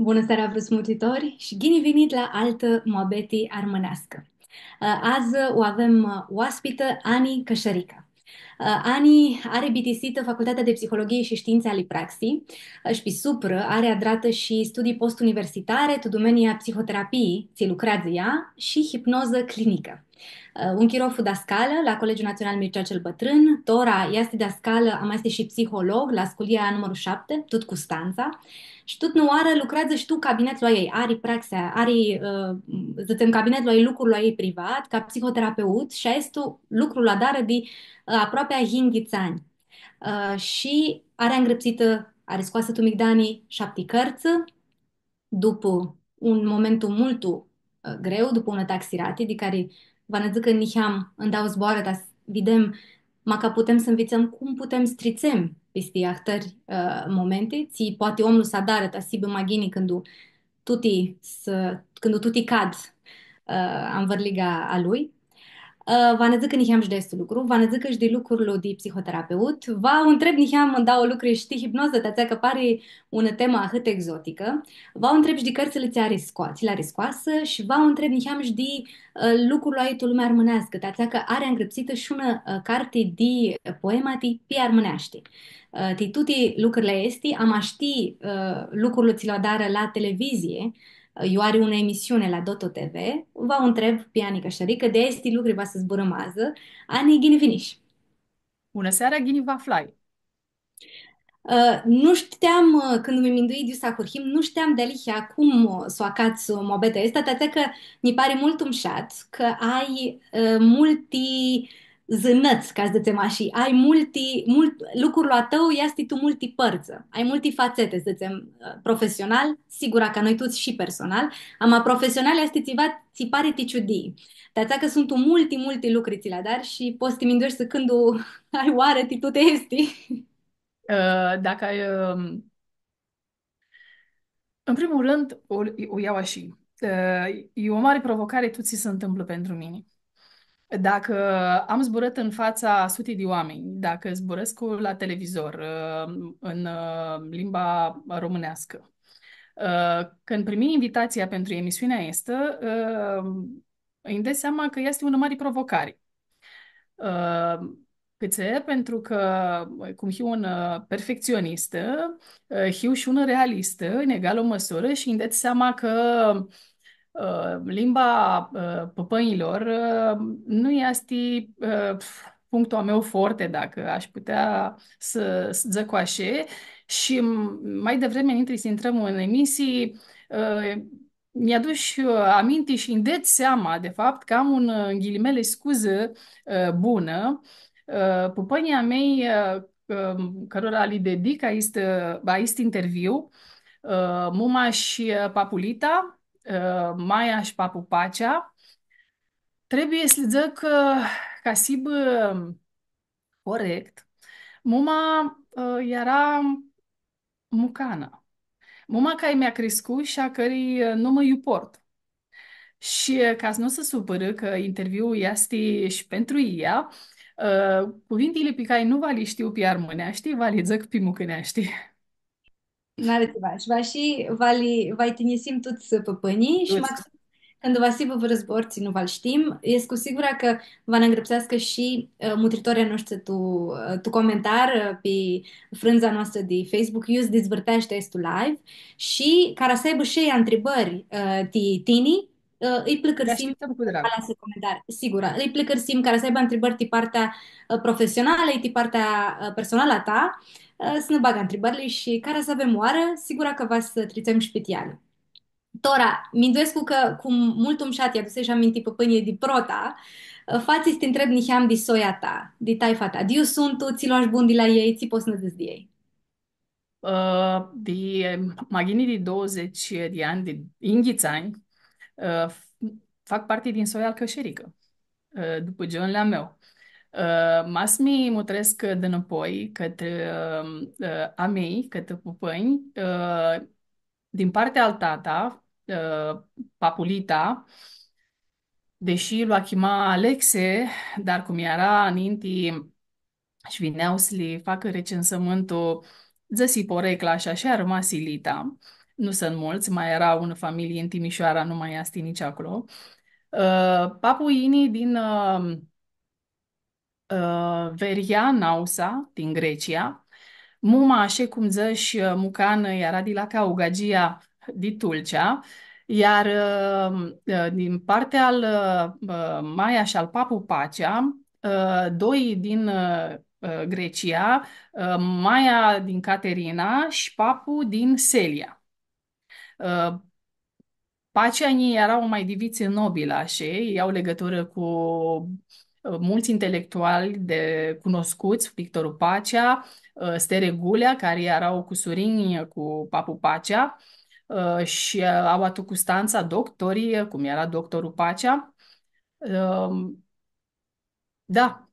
Bună seara, vrăsmutitori și ghini venit la altă moabeti armănească. Uh, azi uh, o avem uh, oaspită Ani Cășărica. Ani are bitisită Facultatea de Psihologie și Științe ale Praxii și pe supră are adrată și studii postuniversitare, tu domenia psihoterapiei, ți lucrează ea, și hipnoză clinică. Uh, un chiroful de scală la Colegiul Național Mircea cel Bătrân, Tora este de scală, am este și psiholog la sculia numărul 7, tot cu stanța. Și tot nuară lucrează și tu cabinetul ei, are praxea, are uh, în cabinetul ei lucrul ei privat, ca psihoterapeut și este lucrul la dară de uh, aproape a hinghițani. Uh, și are îngrepsită, are scoasă tu migdani șapte cărți, după un momentul mult uh, greu, după un atac sirati, de care Vă zic că în dau zboară, dar ma ca putem să învițăm cum putem strițem peste iahtări uh, momente, ți poate omul să adară, dar sibă maghini când tuti, să, când tuti cad uh, am vărliga a lui, Uh, va ne zic că niciam și de este lucru, va ne zic că și de lucrul de psihoterapeut, va întreb niciam în dau lucruri și de hipnoză, de că pare o temă atât exotică, va întreb și de cărțile ți-a riscoat, ți a riscoasă și va întreb niciam și de uh, lucrul aici lumea armânească, de că are îngrepsită și una uh, carte de de pe armâneaște. Ti tuti lucrurile este, am aști lucrurile ți le dară la televizie, eu are una emisiune la Doto TV, vă întreb pe Ani Cășărică, de este lucruri va să zburăm azi, Ani Ghini Viniș. Bună seara, Ghini va fly. Uh, nu știam, uh, când mi-am induit Iusa curhim, nu știam de Alihia cum uh, s-o acați uh, mobeta asta, tate că mi pare mult umșat, că ai uh, multi zânăț, ca să zicem așa, ai multi, mult, lucrul la tău este tu multipărță, ai multifacete, să zicem, uh, profesional, sigur că noi toți și personal, ama profesional este ceva ți pare ticiudii, ciudi. Dar că sunt multi, multi lucruri ți la dar și poți să te să când ai oare ti tu te esti. Uh, dacă ai... Um, în primul rând, o, o iau așa. Uh, e o mare provocare tot ce se întâmplă pentru mine. Dacă am zburat în fața sutei de oameni, dacă zburesc cu la televizor, uh, în uh, limba românească, uh, când primi invitația pentru emisiunea asta, îmi dai seama că este o mare provocare. Câțe, pentru că, cum fiu un perfecționistă, fiu și un realistă, în egală măsură, și îmi dai seama că Ă, limba ă, păpăinilor ă, nu este punctul meu forte, dacă aș putea să zăcoașe. Și mai devreme, înainte să intrăm în emisii, mi-a dus aminti și îndeți seama, de fapt, că am un, în ghilimele, scuză bună. Pupănia mei, cărora li dedic este interviu, Muma și Papulita, Uh, Maia și Papu Pacea, trebuie să zic ca sib um, corect. Muma uh, era mucană. Muma care mi-a crescut și a cărei uh, nu mă iuport. Și ca să nu se supără că interviul este și pentru ea, cuvintele pe care nu vali știu pe armâneaști, vali zic pe mucâneaști. N-are ceva. Și va și vali, vai tinisim tot să păpânii și maxim când va sibă vă războrți, nu vă știm, e cu sigură că va ne îngrăpsească și uh, mutritoria noastră tu, uh, tu comentar uh, pe frânza noastră de Facebook, eu îți dezvârtește estul live și care să aibă și întrebări uh, de tini, uh, îi plecărsim lasă comentare, sigur, îi plăcărsim care să aibă întrebări de partea uh, profesională, de partea uh, personală a ta să ne bagă întrebările și care să avem oară, sigura că va să trițăm șpitială. Tora, minduescu că cum mult șat i-a dusei și aminti pe pâine de prota, fații te întreb niheam de soia ta, de taifa ta. Diu sunt tu, ți luași bun de la ei, ți poți nădăți de ei. Uh, de magini de 20 de ani, de inghițani, uh, fac parte din soia alcășerică, uh, după John la meu mas-mi uh, Masmii mutresc de înapoi către uh, uh, a mei, către pupăni, din partea al tata, papulita, deși lua chima Alexe, dar cum era în inti și vineau să li facă recensământul zăsi porecla și așa a rămas Ilita. Nu sunt mulți, mai era o familie în Timișoara, nu mai asti nici acolo. Papuinii din Uh, Veria Nausa din Grecia, Muma cum Așecumzăș uh, Mucană era uh, din la Caugagia din Tulcea, iar uh, din partea al uh, Maia și al Papu Pacea, uh, doi din Grecia, Maia din Caterina și Papu din Selia. Paceanii erau mai diviți nobilă, așa, ei au legătură cu mulți intelectuali de cunoscuți, Victorul Pacea, uh, Stere Gulea, care erau cu Surini, cu Papu Pacea, uh, și uh, au atât cu stanța doctorii, cum era doctorul Pacea. Um, da,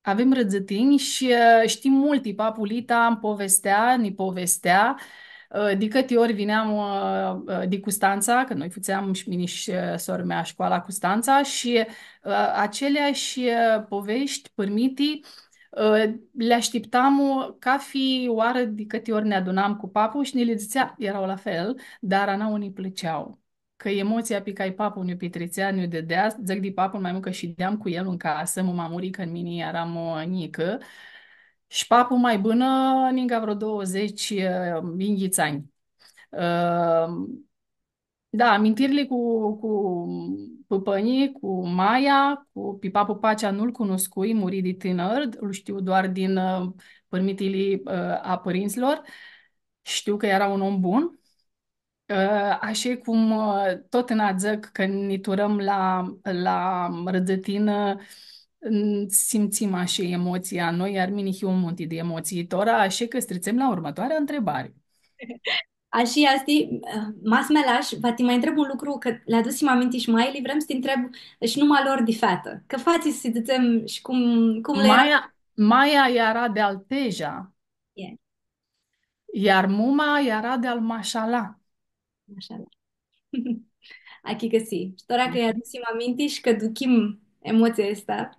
avem rădzătini și știm mult, Papulita îmi povestea, ni povestea, Uh, de câte ori vineam uh, uh, de Custanța, că noi fuțeam și mine și sora mea școala Custanța și aceleași povești, pârmitii, le așteptam ca fi oară de câte ori ne adunam cu papul și ne le zicea, erau la fel, dar ana unii plăceau. Că emoția pe care papul ne petrecea, ne dădea, zic de papul mai mult că și deam cu el în casă, mă mamurică în mine, eram o nică, uh, și papu mai bună ninga vreo 20 inghițani. Eh, eh, da, amintirile cu, cu păpănii, cu Maia, cu Pipapu Pacea nu-l cunoscui, muri de tânăr, îl știu doar din eh, părmitilii a părinților. Știu că era un om bun. Așa cum tot în adzăc când ne turăm la, la rădătină, simțim așa emoția noi, iar mini e un de emoții. Tora, așa că strițem la următoarea întrebare. Așa, asti, mas melaș, va te mai întreb un lucru, că le-a dus și aminti și mai, vrem să te întreb și deci numai lor de fată. Că faci să ducem și cum, cum le Maia, Maia era de Alteja. Yeah. Iar Muma era de al Mașala. Mașala. Aici si. Și tora că i-a dus aminti și că duchim emoția asta,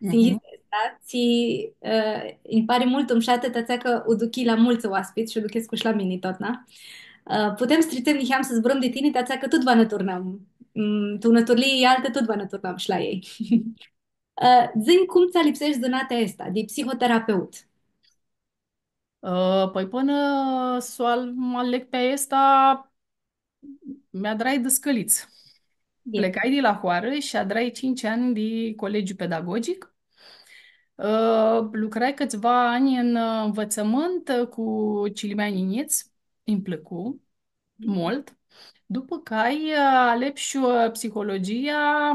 mhm. sinhizia asta și uh, îmi pare mult um și că o duci la mulți oaspeți și o duchesc și la mine tot, na? Uh, putem stritem niheam să zburăm de tine, tăția că tot vă năturnăm. Mm, tu năturlii e altă, tot vă năturnăm și la ei. uh, Zin cum ți-a lipsești zânatea asta de psihoterapeut? Uh, păi până să aleg pe asta mi-a drai dăscăliți. Plecai de la hoară și adrai 5 ani de colegiu pedagogic. Uh, lucrai câțiva ani în uh, învățământ uh, cu Cilimea Niniț, îmi plăcu mm. mult, după care alep și psihologia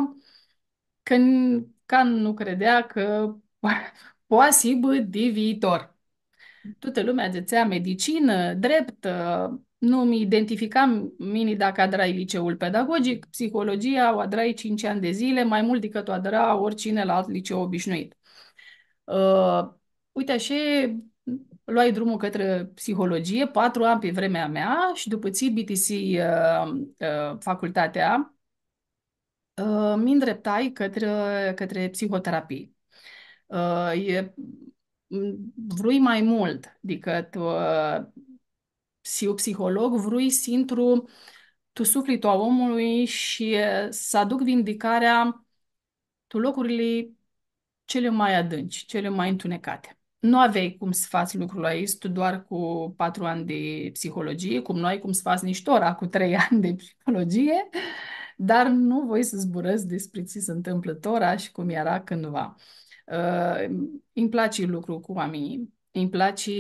când Can nu credea că posibil de viitor. Toată lumea zicea medicină, drept, nu mi identificam mini dacă adrai liceul pedagogic, psihologia o adrai 5 ani de zile, mai mult decât o adra oricine la alt liceu obișnuit. Uh, uite așa, luai drumul către psihologie, 4 ani pe vremea mea și după ții BTC uh, uh, facultatea, uh, mi îndreptai către, către psihoterapie. Uh, e, vrui mai mult decât uh, psiholog, vrui intru tu sufletul a omului și să aduc vindicarea tu locurile cele mai adânci, cele mai întunecate. Nu aveai cum să faci lucrul ăsta doar cu patru ani de psihologie, cum nu ai cum să faci nici tora cu trei ani de psihologie, dar nu voi să zburăți despre ce se întâmplă tora și cum era cândva. Uh, îmi place lucrul cu oamenii, îmi place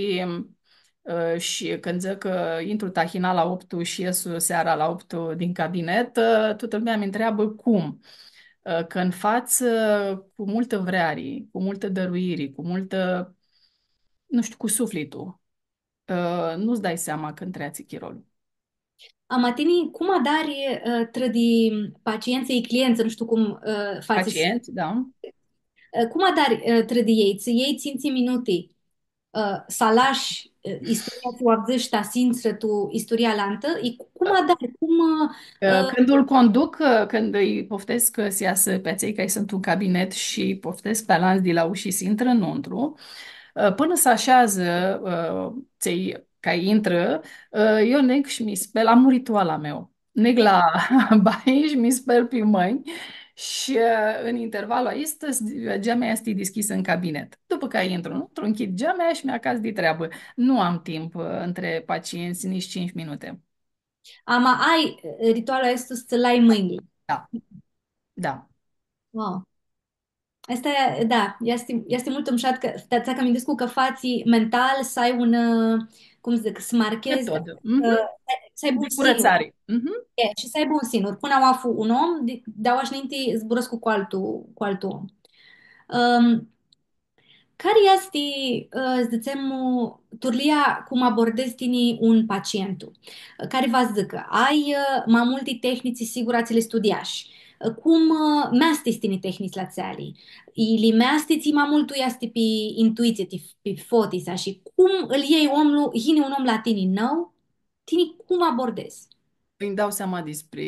Ă, și când zic că intru tahina la 8 și ies seara la 8 din cabinet, ă, toată lumea mi întreabă cum. Ă, că în față, cu multă vrearii, cu multă dăruiri, cu multă, nu știu, cu sufletul, nu-ți dai seama când treați chirolul. Amatini, cum adari uh, trădi pacienței, clienți, nu știu cum uh, faci. Pacienți, da. Cum adari uh, trădi ei? Ei ținți minuti, uh, salași Uh, istoria cu tu istoria istorialantă, cum a dar cum... Uh, când îl conduc, uh, când îi poftesc să iasă pe cei care sunt în cabinet și poftesc pe lanț de la uși și intră înăuntru, până să așează cei care intră, eu neg și mi spel, am rituala meu. Neg la baie și mi spel pe mâini și în intervalul acesta geamea este deschisă în cabinet. După care intru intru închid geamea și mi caz de treabă. Nu am timp uh, între pacienți nici 5 minute. Ama ai ritualul ăsta să lai mâinile. Da. Da. Wow. Asta, da, este, este mult îmșat că ți-a cam că fații mental să ai un, uh, cum zic, să marchezi, Mm-hmm să aibă un curățare. uh mhm. E, și să aibă un singur. Până au afu un om, de așa înainte zburăsc cu, altul, cu altul om. Um, care este, să zicem, turlia cum abordezi tine un pacient uh, care vă că ai uh, mai multe tehnici, sigur ați le studiași, uh, cum meastiți tine tehnici la țealii, ili meastiți mai mult tu pe intuiție, pe fotisa și cum îl iei omul, hine un om la tine nou, tine cum abordezi? Îmi dau seama despre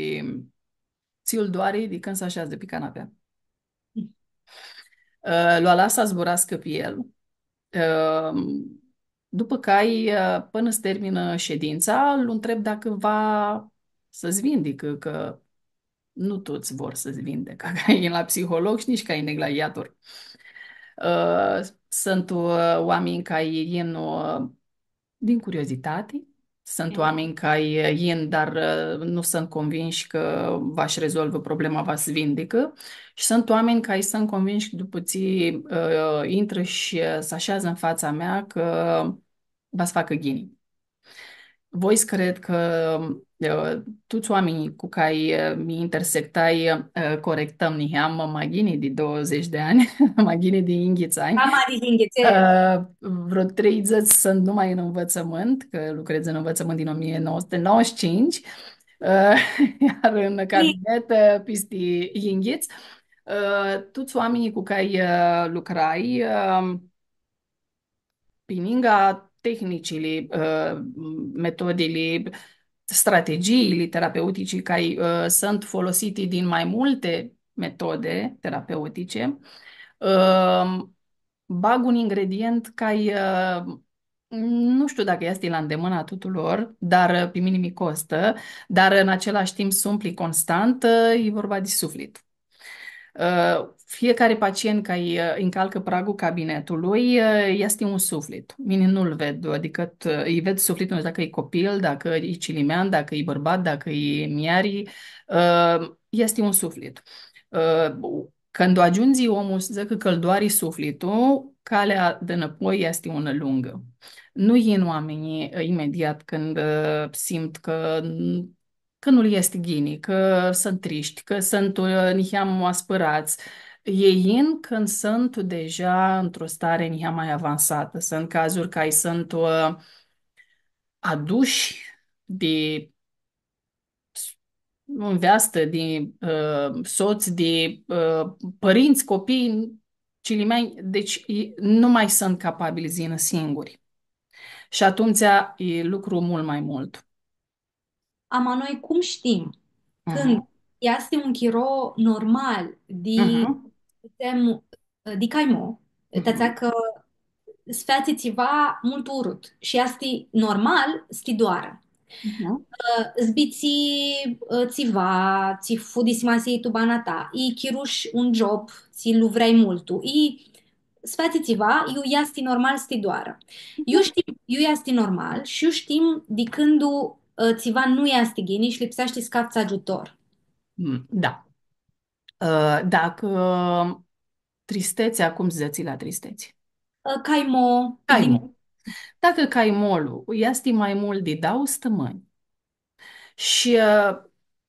ți-l doare de când se așează de pe canapea. Mm. Uh, l-a lăsat zbura Uh, după că ai, uh, până se termină ședința, îl întreb dacă va să-ți vindică, că nu toți vor să-ți vindecă, că e la psiholog și nici că e neglagiator. Uh, sunt uh, oameni care ei uh, din curiozitate, sunt oameni care ien, dar uh, nu sunt convinși că v-aș rezolvă problema, v-ați vindecă. Și sunt oameni care sunt convinși că după ce uh, intră și uh, se așează în fața mea că v-ați facă ghinii voi cred că uh, toți oamenii cu care uh, mi intersectai uh, corectăm am maghini de 20 de ani, maghini de inghițani. Am de inghițe. Vreo 30 sunt numai în învățământ, că lucrez în învățământ din 1995, iar în cabinet pisti inghiți. Toți oamenii cu care lucrai, Pininga tehnicile, uh, metodele, strategiile terapeutice care uh, sunt folosite din mai multe metode terapeutice, um, bag un ingredient care uh, nu știu dacă este la îndemâna tuturor, dar pe mine costă, dar în același timp sunt constant, e vorba de suflet. Uh, fiecare pacient care uh, încalcă pragul cabinetului uh, este un suflet. Mine nu-l ved, adică îi ved sufletul dacă e copil, dacă e cilimean, dacă e bărbat, dacă e miari, este un suflet. Când ajungi omul să zică doare sufletul, calea de înapoi este una lungă. Nu e în oamenii imediat când simt că că nu-l este ghini, că sunt triști, că sunt uh, niheam aspărați. Ei in când sunt deja într-o stare niheam mai avansată. Sunt cazuri care sunt uh, aduși de în veastă, de uh, soți, de uh, părinți, copii, cilimei, deci nu mai sunt capabili zină singuri. Și atunci e lucru mult mai mult ama noi cum știm mhm. când uh-huh. este un chiro normal de uh-huh. putem di mhm. eh, caimo, mhm. uh-huh. că sfeați ceva mult urât și este normal să doară. Uh-huh. Eh, Zbiți ceva, eh, ți fudisimasi tu ta, i chiruș un job, ți luvrei multul, i sfeați ceva, eu este normal să doară. Eu știm, eu este normal și eu știm de când Uh, țiva nu ia astighinii și lipsea și scapți ajutor. Mm, da. Uh, dacă tristețea, cum ziceți la tristeți? Uh, Caimo. Caimo. Dacă caimolul sti mai mult de dau stămâni și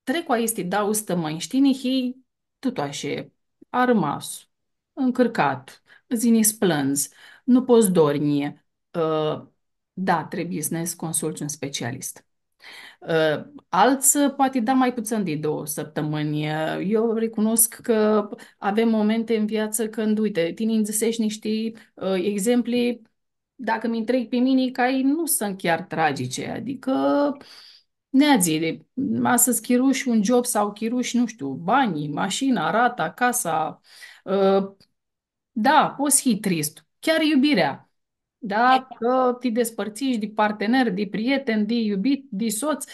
trecua este dau stămâni, știi, hei, tot așa, a rămas încărcat, zini splânz, nu poți dormi, da, trebuie să ne consulți un specialist. Ă, alți ă, poate da mai puțin de două săptămâni. Ă, eu recunosc că avem momente în viață când, uite, tine îți niște exemple, dacă mi întreg pe mine, ca ei nu sunt chiar tragice. Adică ne de, astăzi chiruși un job sau chiruși, nu știu, banii, mașina, rata, casa. Da, poți fi trist. Chiar iubirea da? Că te despărțiști de partener, de prieten, de iubit, de soț,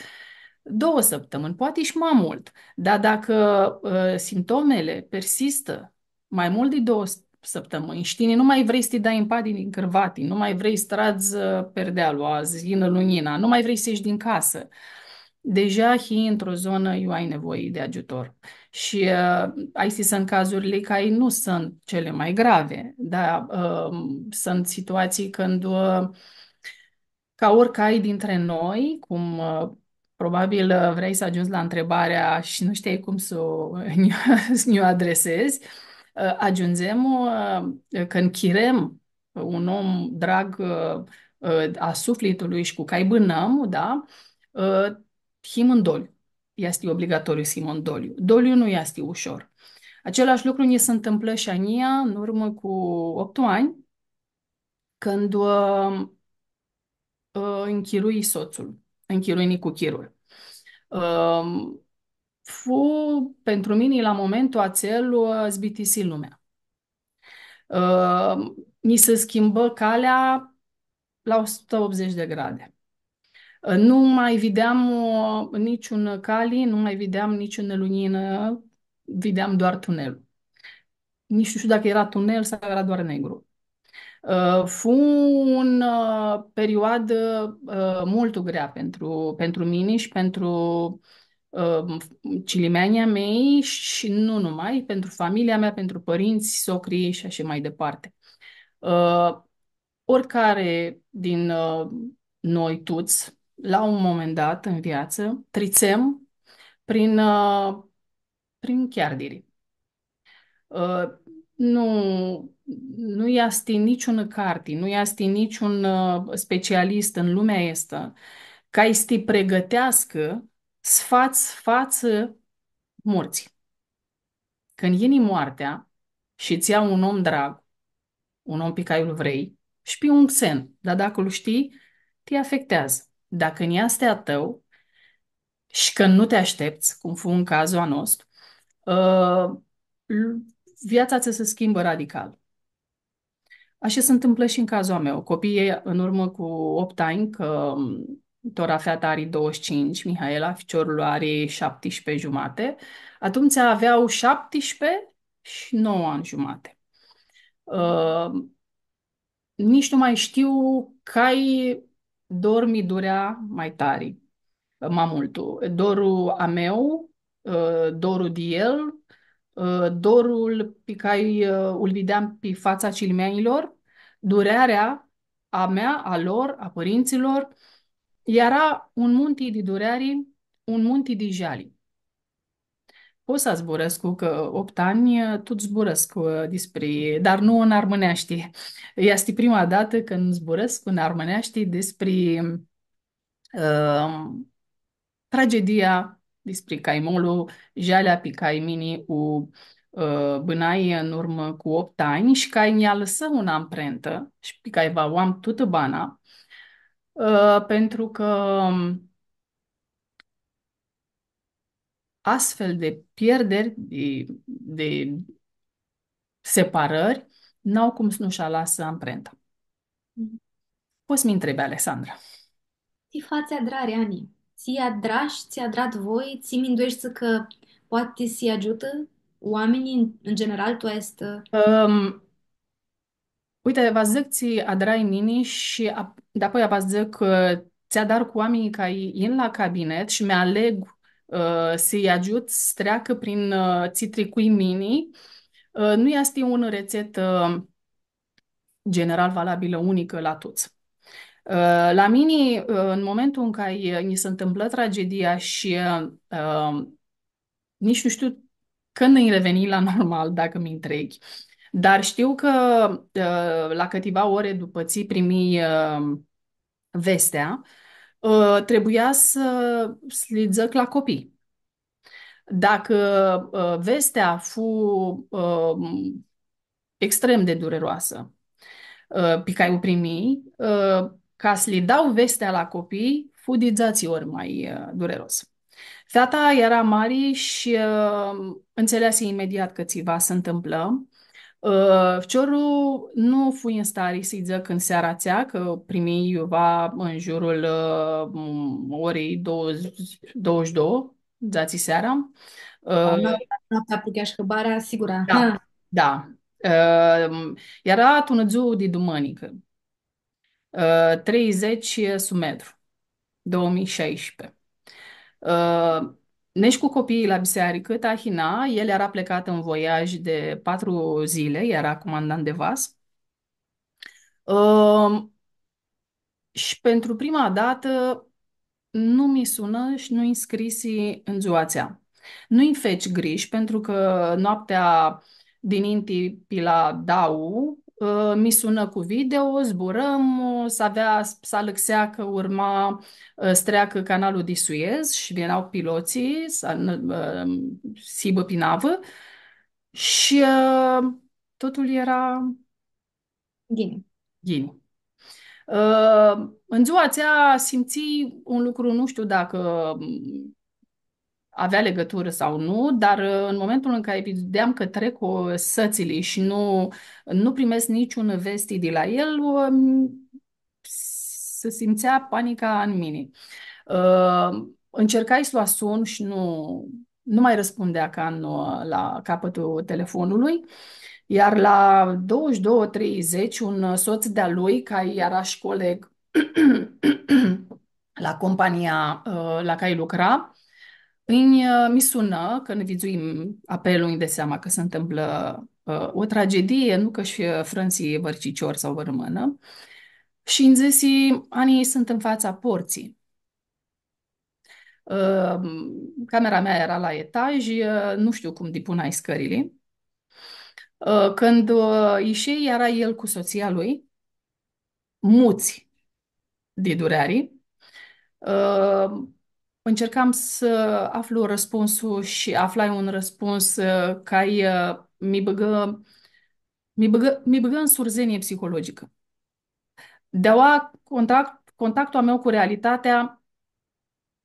două săptămâni, poate și mai mult. Dar dacă uh, simptomele persistă mai mult de două săptămâni, știi, nu mai vrei să te dai în pat din cârvatii, nu mai vrei să trazi uh, perdeaua azi, în lunina, nu mai vrei să ieși din casă, uh, deja și într-o zonă eu ai nevoie de ajutor. Și uh, zis sunt cazurile care nu sunt cele mai grave, dar uh, sunt situații când uh, ca oricai dintre noi, cum uh, probabil uh, vrei să ajungi la întrebarea și nu știi cum să ne adresezi, uh, ajungem uh, când chirem un om drag uh, uh a sufletului și cu caibânăm, bânăm, da? Uh, în doliu. Este obligatoriu Simon doliu. Doliu nu este ușor. Același lucru ni se întâmplă și Ania în urmă cu 8 ani, când um, uh, uh, închirui soțul, închirui Nicu Chirul. Uh, fu pentru mine la momentul acel uh, zbitisi lumea. Uh, um, mi se schimbă calea la 180 de grade. Nu mai vedeam uh, niciun cali, nu mai vedeam niciun lumină, vedeam doar tunelul. Nici nu știu dacă era tunel sau era doar negru. Uh, fu un uh, perioadă uh, mult grea pentru, pentru mine și pentru uh, cilimeania mei și nu numai, pentru familia mea, pentru părinți, socrii și așa mai departe. Uh, oricare din uh, noi toți la un moment dat în viață, trițem prin, uh, prin chiardiri. Uh, nu, nu i-a stin niciun carti, nu i-a stin niciun uh, specialist în lumea este ca sti pregătească sfat față morții. Când ieni moartea și îți ia un om drag, un om pe care îl vrei, pe un sen, dar dacă îl știi, te afectează dacă în ea este a tău și că nu te aștepți, cum fu în cazul a nostru, uh, viața ți se schimbă radical. Așa se întâmplă și în cazul meu. Copiii, în urmă cu 8 ani, că um, Tora Feata are 25, Mihaela, ficiorul are 17 jumate, atunci aveau 17 și 9 ani jumate. Uh, nici nu mai știu cai dor mi durea mai tare, mult. Dorul a meu, ă, dorul de el, ă, dorul pe care ă, îl vedeam pe fața cilmeanilor, durerea a mea, a lor, a părinților, era un munte de dureri, un munte de jalii. O să zburăsc cu că 8 ani, tot zburăsc despre, dar nu în armâneaște. Este prima dată când zburăsc în armâneaște despre uh, tragedia despre caimolul Jalea pe caimini cu uh, bânai în urmă cu 8 ani și că mi a lăsat un amprentă și pe care va oam toată bana uh, pentru că astfel de pierderi, de, de separări, n-au cum să nu-și lasă amprenta. Poți mi întrebe, Alexandra. Tifați adrare, Ani. Ți adrași, ți adrat voi, ți minduiești că poate să-i ajută oamenii în general, tu este. um, Uite, vă zic ți adrai mini și apoi vă zic ți-a dar cu oamenii ca ei in la cabinet și mi-aleg Uh, să-i ajut să treacă prin uh, țitricui mini. Uh, nu este o rețetă general valabilă unică la toți. La mine, în momentul în care ni se întâmplă tragedia și nici nu știu când îi reveni la normal, dacă mi întreg, dar știu că la câteva ore după ți primi vestea, Ă, trebuia să slidzăc la copii. Dacă ă, vestea a fost ă, extrem de dureroasă pe care o primi, ca să le dau vestea la copii, fu ori mai dureros. Fata era mare și înțelease imediat că ceva se întâmplă Fiorul ă, nu fui în stare să-i zic în seara țea, că primi undeva în jurul uh, orei 20, 22, dați seara. Uh, Noaptea prucheaș hăbara, sigura. Da, ha. da. Uh, era tunăziu de dumănică. Uh, 30 sumetru, 2016. Uh, nici cu copiii la biserică, Tahina, el era plecat în voiaj de patru zile, era comandant de vas. Uh, și pentru prima dată nu mi sună și nu scrisi în zuația. Nu-i feci griji, pentru că noaptea din intipi Pila Dau, Ă, mi sună cu video, zburăm, să Salăxea că urma ă, streacă canalul de Suez și veneau piloții, ă, sibă pe navă și totul era ghini. ghini. În ziua aceea simți un lucru, nu știu dacă avea legătură sau nu, dar uh, în momentul în care vedeam că trec o sățile și nu, nu primesc niciun vesti de la el, uh, se simțea panica în mine. Uh, încercai să o asun și nu, nu mai răspundea ca în, la capătul telefonului. Iar la 22.30, un soț de-a lui, ca și coleg la compania la care lucra, îi, uh, mi sună că ne vizuim apelul, îmi de seama că se întâmplă uh, o tragedie, nu că și uh, frânții vărcicior sau vă rămână. Și în zesi, anii sunt în fața porții. Uh, camera mea era la etaj, uh, nu știu cum dipunai scările. Uh, când uh, ieșei, era el cu soția lui, muți de durerii. Încercam să aflu răspunsul și aflai un răspuns uh, care uh, mi băgă, mi băgă, mi băgă în surzenie psihologică. Deoa contact, contactul meu cu realitatea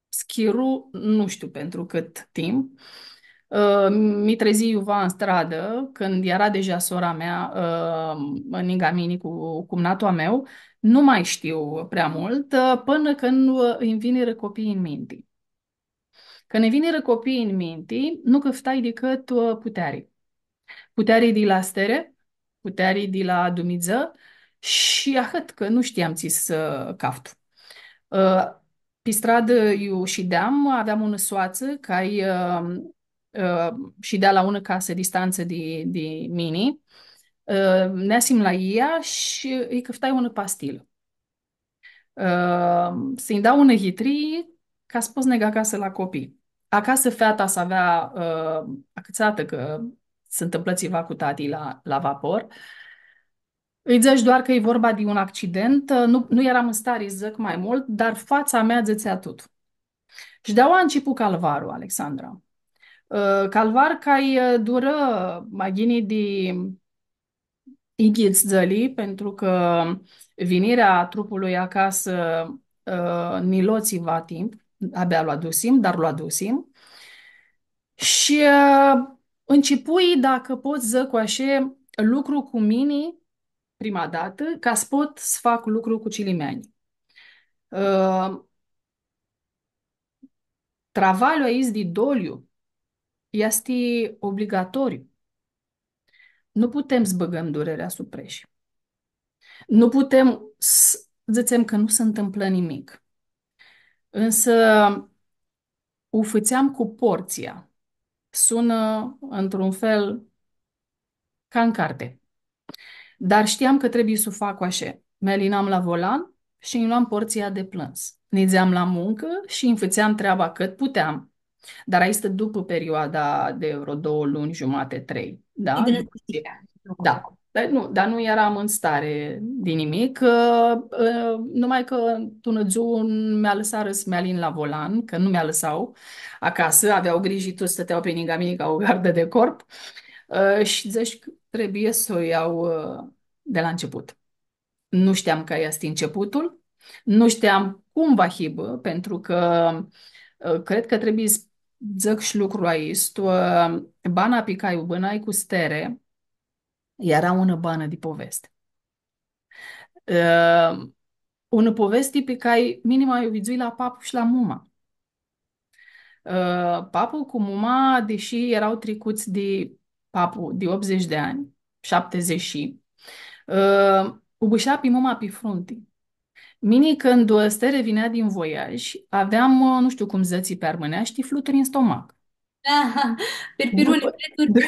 schiru, nu știu pentru cât timp, uh, mi trezi iuva în stradă, când era deja sora mea în ingamini cu cumnatul meu, nu mai știu prea mult, până când îmi vine copiii în minte că ne vine copiii în minte, nu că stai decât uh, puterii. Puterii de la stere, puterii de la dumiză și ahăt că nu știam ți să caftu. Uh, pe stradă eu și deam, aveam un soață care uh, și dea la una casă distanță de, de ne neasim la ea și îi căftai ună pastilă. Să-i dau ună hitri că a spus neg acasă la copii. Acasă fata să avea uh, acățată că se întâmplă ceva cu tati la, la vapor. Îi zici doar că e vorba de un accident, uh, nu, nu eram în stare zic mai mult, dar fața mea zăcea tot. Și de-a început calvarul, Alexandra. Uh, calvar ca care uh, dură maghinii de ighiți zălii, pentru că vinirea trupului acasă uh, niloții va timp, abia l-a dusim, dar l-a dusim. Și uh, începui dacă poți să cu așa lucru cu mine prima dată, ca să pot să fac lucru cu cilimeani. Uh, Trabalho aici de doliu este obligatoriu. Nu putem să băgăm durerea sub Nu putem să zicem că nu se întâmplă nimic. Însă ufățeam cu porția. Sună într-un fel ca în carte. Dar știam că trebuie să o fac așa. Melinam la volan și îmi luam porția de plâns. Nizeam la muncă și înfățeam treaba cât puteam. Dar aici stă după perioada de vreo două luni, jumate, trei. Da? Da. Dar nu, dar nu eram în stare din nimic, ă, numai că tunăgiu mi-a lăsat răsmealin la volan, că nu mi-a lăsau acasă, aveau grijă, toți stăteau pe ninga o gardă de corp ă, și zici trebuie să o iau ă, de la început. Nu știam că este începutul, nu știam cum va hibă, pentru că cred că trebuie să zic și lucrul aici. bana picai bânai cu stere, era una bană de poveste. Uh, ehm, una poveste pe care minim ai vizui la papu și la muma. Uh, papul cu muma, deși erau trecuți de papu de 80 de ani, 70 și, uh, ubușea pe muma pe frunte. Mini când ăsta revinea din voiaj, aveam, uh, nu știu cum zății pe armâneaști, fluturi în stomac. Aha, pirpirule, După...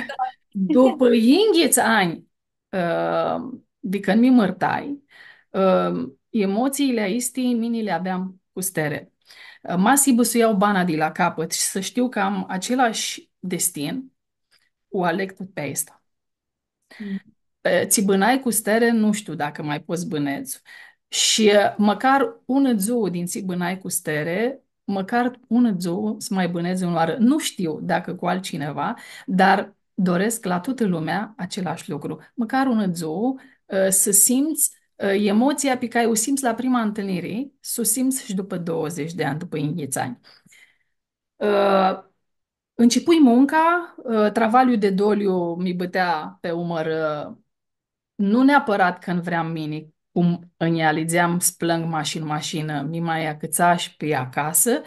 După ingheți ani uh, de când mi mărtai, uh, emoțiile aistii mini le aveam cu stere. Uh, Masibă să iau bana de la capăt și să știu că am același destin, o aleg tot pe asta. Mm. Ți bânai cu stere, nu știu dacă mai poți bâneți. Și măcar ună două din ți bânai cu stere, măcar ună două să mai bânezi în loară. Nu știu dacă cu altcineva, dar doresc la toată lumea același lucru. Măcar un zoo uh, să simți uh, emoția pe care o simți la prima întâlnire, să o simți și după 20 de ani, după înghețani. Uh, începui munca, travaliu de doliu mi bătea pe umăr nu neapărat când vreau mine, cum îmi alizeam splâng mașină-mașină, mi mai acăța și pe acasă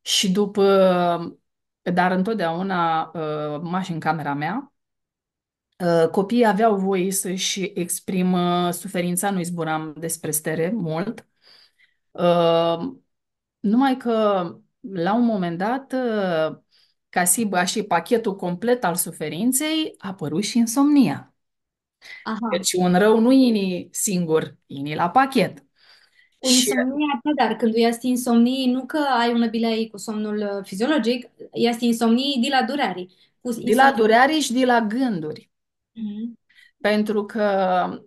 și după dar întotdeauna uh, mași în camera mea, uh, copiii aveau voie să-și exprimă suferința, nu zburam despre stere mult. Uh, numai că la un moment dat, Casib a și pachetul complet al suferinței, a apărut și insomnia. Aha. Deci un rău nu inii singur, inii la pachet. Insomnia, da, dar când este insomnie, nu că ai un obilei cu somnul uh, fiziologic, este insomnie de la durare. De la durare și de la gânduri. Mm-hmm. Pentru că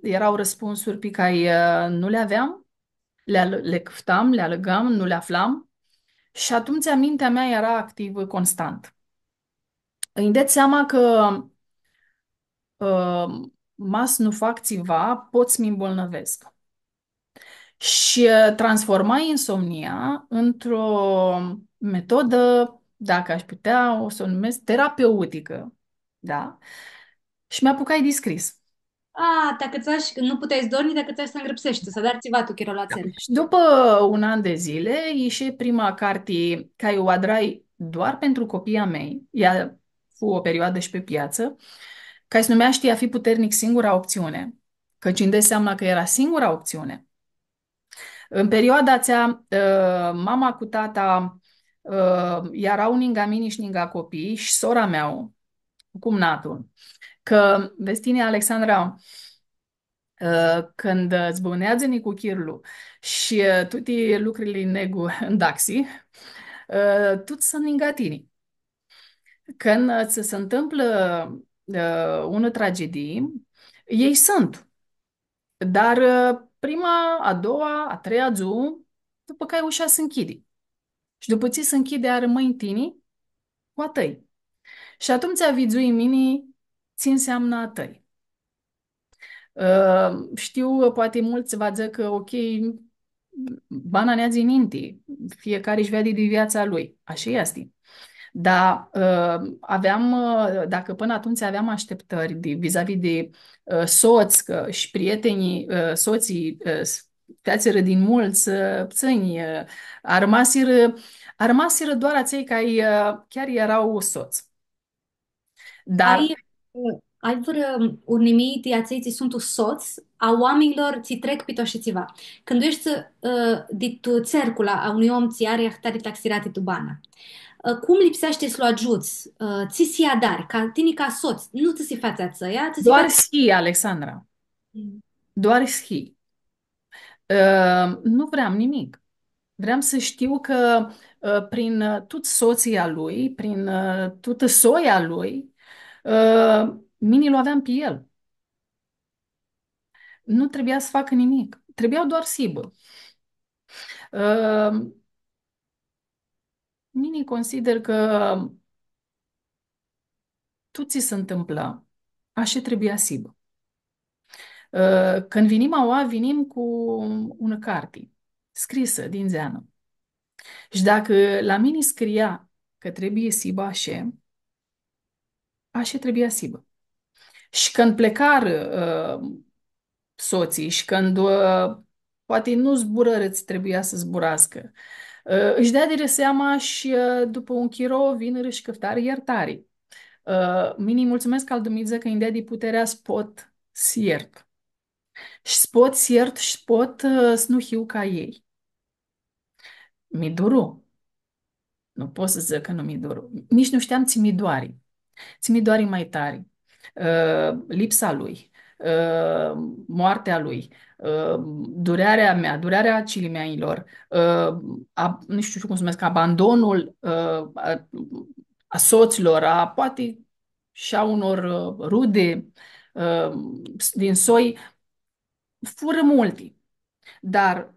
erau răspunsuri pe care uh, nu le aveam, le, le căftam, le alegam, nu le aflam. Și atunci mintea mea era activă constant. Îmi dați seama că uh, mas nu fac ceva, pot să-mi îmbolnăvesc și uh, transforma insomnia într-o metodă, dacă aș putea, o să o numesc terapeutică. Da? Și mi-a apucat de scris. A, dacă ți-aș, nu puteai dormi, dacă ți-aș să îngrăpsești, să dar ceva tu chiar la țel. Da. Și după un an de zile ieșe prima carte eu adrai doar pentru copiii mei. Ea fu o perioadă și pe piață, ca să numea Știi a fi puternic singura opțiune, căci îmi dai seama că era singura opțiune. În perioada aceea, uh, mama cu tata uh, erau ninga mini și ninga copii și sora mea, cum natul, că Vestine Alexandra, uh, când zbunea ni cu chirlu și toate lucrurile negu în daxi, tot sunt ningatini. Când ți se întâmplă uh, ună tragedie, ei sunt. Dar prima, a doua, a treia zoom, după care ușa se închide. Și după ce se închide, a rămâi tine cu a tăi. Și atunci vizui mini ți înseamnă a tăi. Uh, știu, poate mulți vă zic că, ok, bana nea din inti, fiecare își vede de viața lui. Așa este. Dar uh, aveam, uh, dacă până atunci aveam așteptări de, vis-a-vis de uh, soț că, și prietenii, soții, teațără din mulți țâni, a rămasiră, a rămasiră doar acei care chiar erau soți. Dar... Ai, um, un nimic de ți sunt soț a oamenilor ți trec ceva. Când ești uh, de tu cercula a unui om ți are tare taxirate tu bana. Ă, cum lipsește să-l ajuți, ă, ți si dar, ca tine ca soț, nu ți si fața țăia, Doar fața... schi, Alexandra. Mm. Doar schi. Uh, nu vreau nimic. Vreau să știu că uh, prin tot soția lui, prin uh, toată soia lui, uh, mini l aveam pe el. Nu trebuia să facă nimic. Trebuiau doar sibă. Uh, Mini consider că tot ți se întâmplă, așa trebuie să uh, Când vinim aua, vinim cu un carte scrisă din zeană. Și dacă la mine scria că trebuie sibă așa, așa trebuie sibă. Și când plecar uh, soții și când uh, poate nu zburări trebuia să zburască, Ă, își dea de seama și ă, după un chiro, vineri și căftare iertari. Ă, Mini mulțumesc al Dumnezeu că îmi dea de puterea spot siert. Și spot siert și pot snuhiu ca ei. Mi duru. Nu pot să zic că nu mi duru. Nici nu știam ți mi doari. Ți mi doari mai tari. Lipsa lui Uh, moartea lui, uh, durerea mea, durerea cilimeailor, uh, nu știu cum se numesc, abandonul a, soților, a poate și a unor rude din soi, fură multe. Dar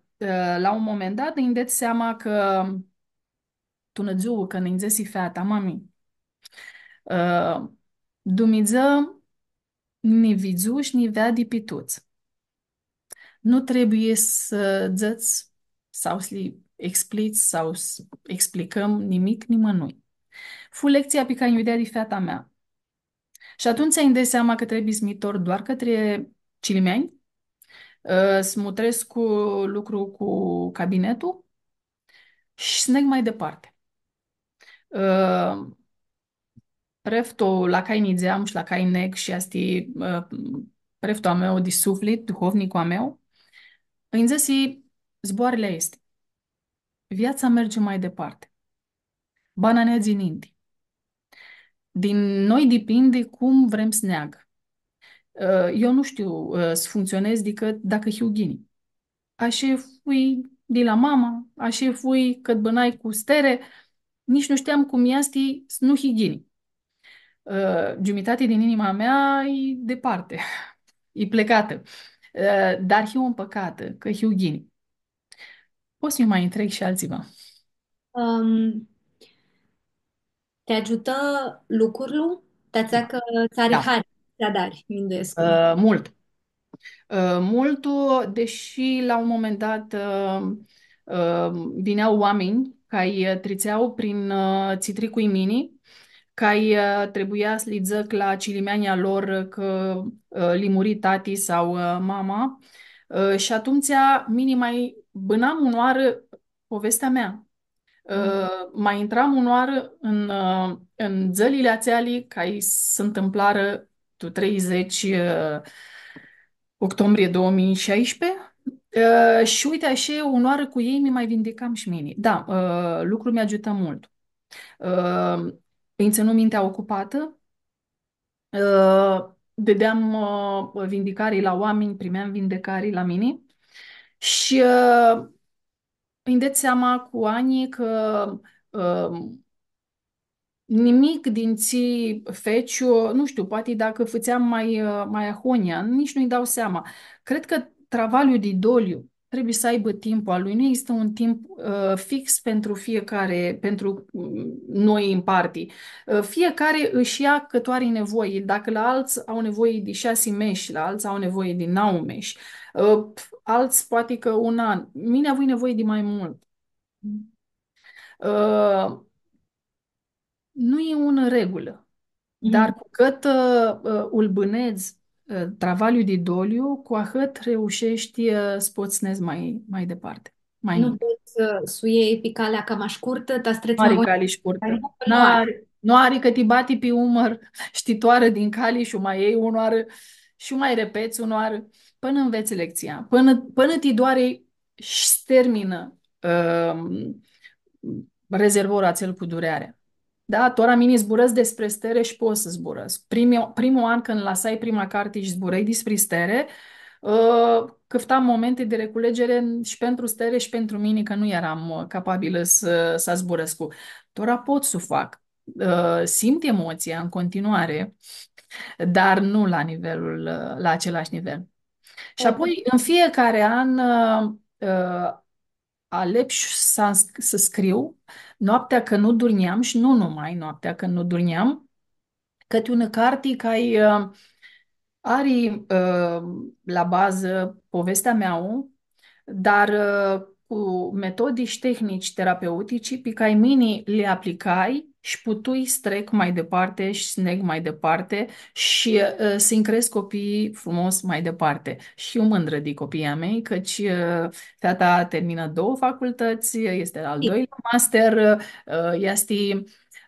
la un moment dat îi dăți seama că tu că ne fata, mami, Dumnezeu nevizuș, nevea de pituț. Nu trebuie să dăți sau să expliți sau să explicăm nimic nimănui. Fu lecția pe care iudea de fata mea. Și atunci ai dai seama că trebuie smitor doar către cilimeni, ă, smutresc cu lucru cu cabinetul și sneg mai departe. Ă, Preftul lacainii zeam și la cainec și asti prefto ă, a meu de suflet, duhovnicul a meu, în zăsi zboarele este. Viața merge mai departe. Bananea din indi. Din noi depinde cum vrem să neagă. Ă, eu nu știu ă, să funcționez decât dacă hiughini. Așa fui de la mama, așa fui cât bănai cu stere, nici nu știam cum este să nu higini uh, jumătate din inima mea e departe, e plecată. Uh, dar un păcat, că hiu ghini. Poți să mai întreg și altceva. Um, te ajută lucrul? Te că ți-are da. hari, dar, Uh, mult. Uh, multul, deși la un moment dat uh, uh, vineau oameni care trițeau prin uh, țitricul mini cai uh, trebuia slidzăc la cilimeania lor că uh, li muri tati sau uh, mama și atunci minim mai bânam oară povestea mea. Uh, mm. mai intram unoar în, uh, în zălile ațealii, ca ei se întâmplară tu 30 uh, octombrie 2016 uh, și uite așa unoară cu ei mi mai vindecam și mine. Da, uh, lucrul mi ajutat mult. Uh, nu Mintea Ocupată. Ă, dădeam ă, vindicarii la oameni, primeam vindecarii la mine. Și ă, îmi dă seama cu anii că nimic din ce feciu, nu știu, poate dacă făceam mai, mai ahonia, nici nu-i dau seama. Cred că travaliul de doliu trebuie să aibă timpul al lui. Nu există un timp uh, fix pentru fiecare, pentru uh, noi în party. Uh, fiecare își ia cătoarii nevoi, Dacă la alți au nevoie de șase meși, la alți au nevoie de nou meși, uh, alți poate că un an. Mine avui nevoie de mai mult. Uh, nu e un regulă. Mm. Dar cu cât uh, ulbânezi uh, Ă, travaliu de doliu, cu ahăt reușești ă, să poți snezi mai, mai departe. Mai nu poți ă, suie epicalea cam aș curtă, ta streți Are cali scurtă. Nu are, nu are că te bati pe umăr știtoare din cali și mai ei unoară și mai repeți unoară până înveți lecția, până, până te doare și termină uh, rezervorul acel cu durerea. Da, tora mini zburăs despre stere și poți să zburăs. Primul, primul an când lasai prima carte și zburai despre stere, uh, căftam momente de reculegere și pentru stere și pentru mine că nu eram uh, capabilă să, să zburăsc cu. Tora pot să fac. Uh, simt emoția în continuare, dar nu la nivelul, la același nivel. Și apoi, în fiecare an, alep să, să scriu noaptea că nu durneam și nu numai noaptea că nu durneam, câte un carte ca uh, are uh, la bază povestea mea, dar uh, cu metodici tehnici terapeutici pe care mini le aplicai și putui strec mai departe și sneg mai departe și uh, să-i cresc copiii frumos mai departe. Și eu mândră de copiii mei, căci uh, tata termină două facultăți, este al doilea master, uh, este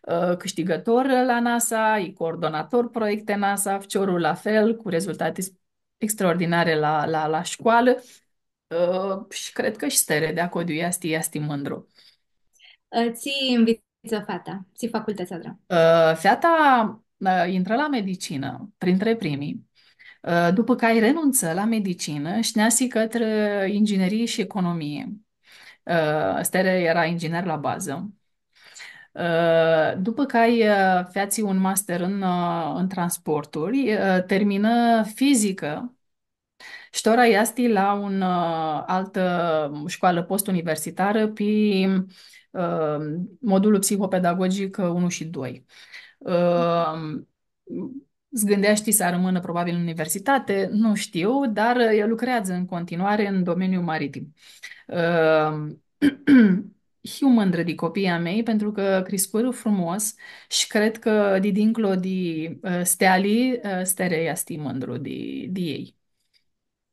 uh, câștigător la NASA, e coordonator proiecte NASA, fciorul la fel, cu rezultate extraordinare la, la, la școală uh, și cred că și stere de acodiu, ia sti mândru. Ți fata? Si facultăți Uh, Fata uh, intră la medicină, printre primii, uh, după care renunță la medicină și neasi către inginerie și economie. Uh, Stere era inginer la bază. Uh, după că ai uh, fiații un master în, uh, în transporturi, termină fizică și tora iasti la un altă școală postuniversitară pe Uh, modulul psihopedagogic 1 uh, și 2. Uh, îți gândești să rămână probabil în universitate, nu știu, dar el lucrează în continuare în domeniul maritim. Eu mândră de copiii mei pentru că crispărul frumos și cred că de dincolo de steali, stereia stii mândru de, de ei.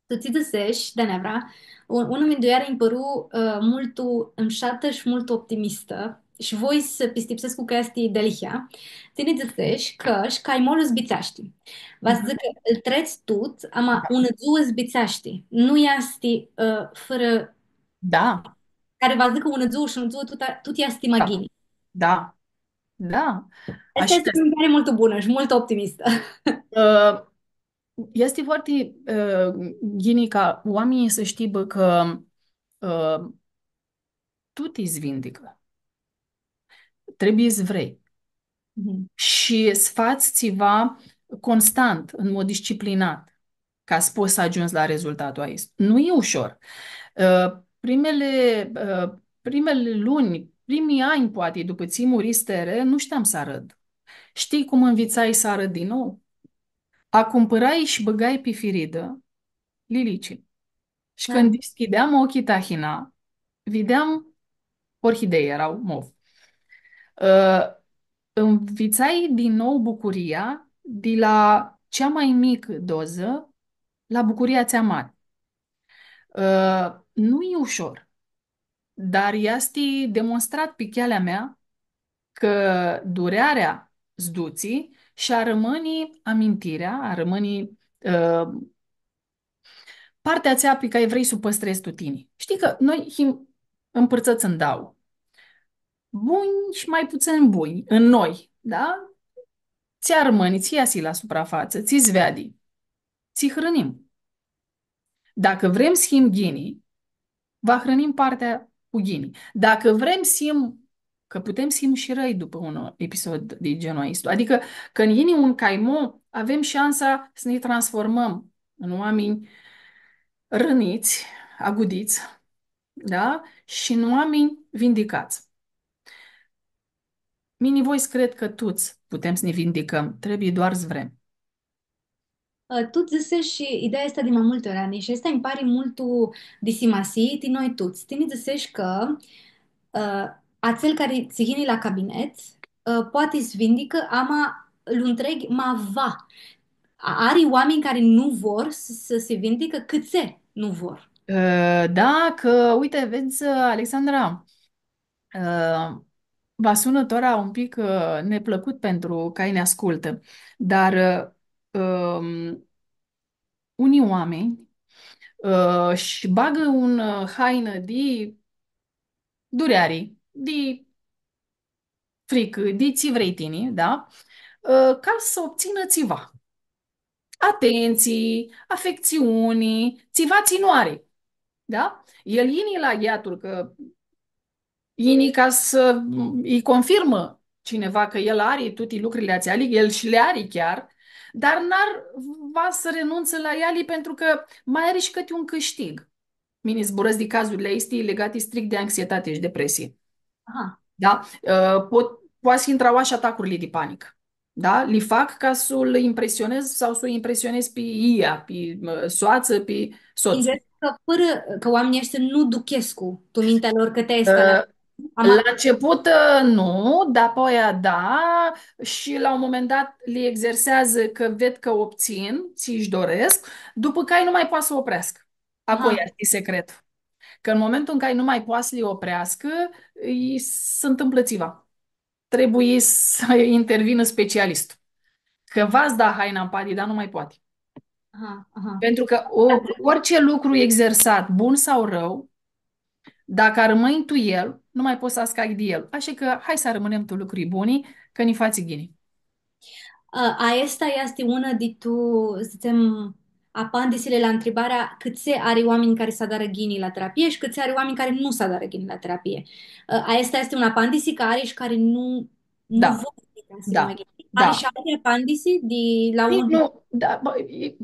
Tu ți dusești, Danevra, unul din îmi păru uh, mult înșată și mult optimistă și voi să pistipsesc cu este de lihia, tine zicești că și ca imolul zbițaști. Vă zic că îl treci tot, ama da. un două zbițaști. Nu este uh, fără... Da. Care vă zic că un două și un două tot este magini. Da. Da. Asta este o mult bună și mult optimistă. Uh este foarte uh, ghinic ca oamenii să știe că uh, tu te vindică. Trebuie să vrei. Mm-hmm. Și sfați ceva constant, în mod disciplinat, ca să poți să ajungi la rezultatul aici. Nu e ușor. Uh, primele, uh, primele luni, primii ani, poate, după ți muriți tere, nu știam să arăt. Știi cum învițai să arăt din nou? A cumpărai și băgai pe firidă lilici. Și când da. deschideam ochii tahina, vedeam orhidei erau mov. Uh, învițai din nou bucuria de la cea mai mică doză la bucuria cea mare. Uh, nu e ușor, dar i-ați demonstrat pe mea că durerea zduții și a rămâne amintirea, a rămâne uh, partea pe care vrei să o păstrezi tu tine. Știi că noi împărțăți în dau. Buni și mai puțin buni în noi, da? Ți-a rămâne, ți iasi la suprafață, ți zveadi, ți hrănim. Dacă vrem schimb ghinii, va hrănim partea cu ghinii. Dacă vrem schimb că putem simți și răi după un episod de genul ăsta. Adică că în un caimo avem șansa să ne transformăm în oameni răniți, agudiți, da? Și în oameni vindicați. Mini voi cred că toți putem să ne vindicăm, trebuie doar să vrem. Uh, tu zise și ideea asta de mai multe ori, Ani, și asta îmi pare mult disimasit din noi toți. Tine zisești că uh, acel care ți vine la cabinet uh, poate îți vindică ama luntreg ma va. Are oameni care nu vor să, să se vindică se nu vor. Uh, da, că uite, vezi, ă, Alexandra, uh, va sună tora un pic uh, neplăcut pentru că ai ne ascultă, dar unii oameni și bagă un haină de durearii de frică, de ți vrei tine, da? Ă, ca să obțină ceva, Atenții, afecțiuni, ceva ținoare. Da? El ini la iatul că ini ca să mm. îi confirmă cineva că el are toate lucrurile ația, adică el și le are chiar, dar n-ar va să renunță la ele adică pentru că mai are și câte un câștig. Mini zburăți de cazurile este legate strict de anxietate și depresie. Aha. Da? Uh, pot, poate să intra și atacurile de panică. Da? Li fac ca să îl impresionez sau să l impresionez pe ea, pe uh, soață, pe soț. Că, pără, că oamenii ăștia nu cu tu mintea lor că te-ai uh, am la început nu, dar apoi da și la un moment dat le exersează că ved că obțin, ți-și doresc, după care nu mai poate să oprească. Apoi este secretul. Că în momentul în care nu mai poate să le oprească, îi se întâmplă țiva. Trebuie să intervină specialistul. Că v-ați da haina în padi, dar nu mai poate. Aha, aha. Pentru că orice lucru exersat, bun sau rău, dacă rămâi tu el, nu mai poți să ascagi de el. Așa că hai să rămânem tu lucruri buni, că ni faci ghini. Aesta este una de tu, să zicem, apandisele la întrebarea câți are oameni care să dară ghinii la terapie și câți are oameni care nu să dară ghinii la terapie. Uh, asta este un apandisi care are și care nu, nu da. vor da. Da. Are și alte apandisi de la păi un... Nu, da,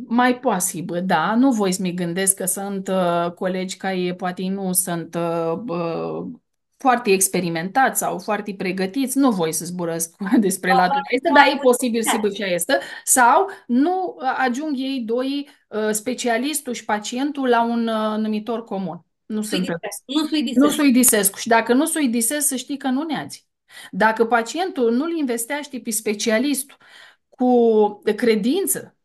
mai posibil, da. Nu voi să mi gândesc că sunt uh, colegi care poate nu sunt uh, foarte experimentați sau foarte pregătiți, nu voi să zburăsc despre latura este, dar e posibil, sigur, și este, sau nu ajung ei doi, ă, specialistul și pacientul, la un ă, numitor comun. Nu sunt, Nu disesc. Și dacă nu disesc, să știi că nu neați. Dacă pacientul nu-l investește pe specialist cu credință,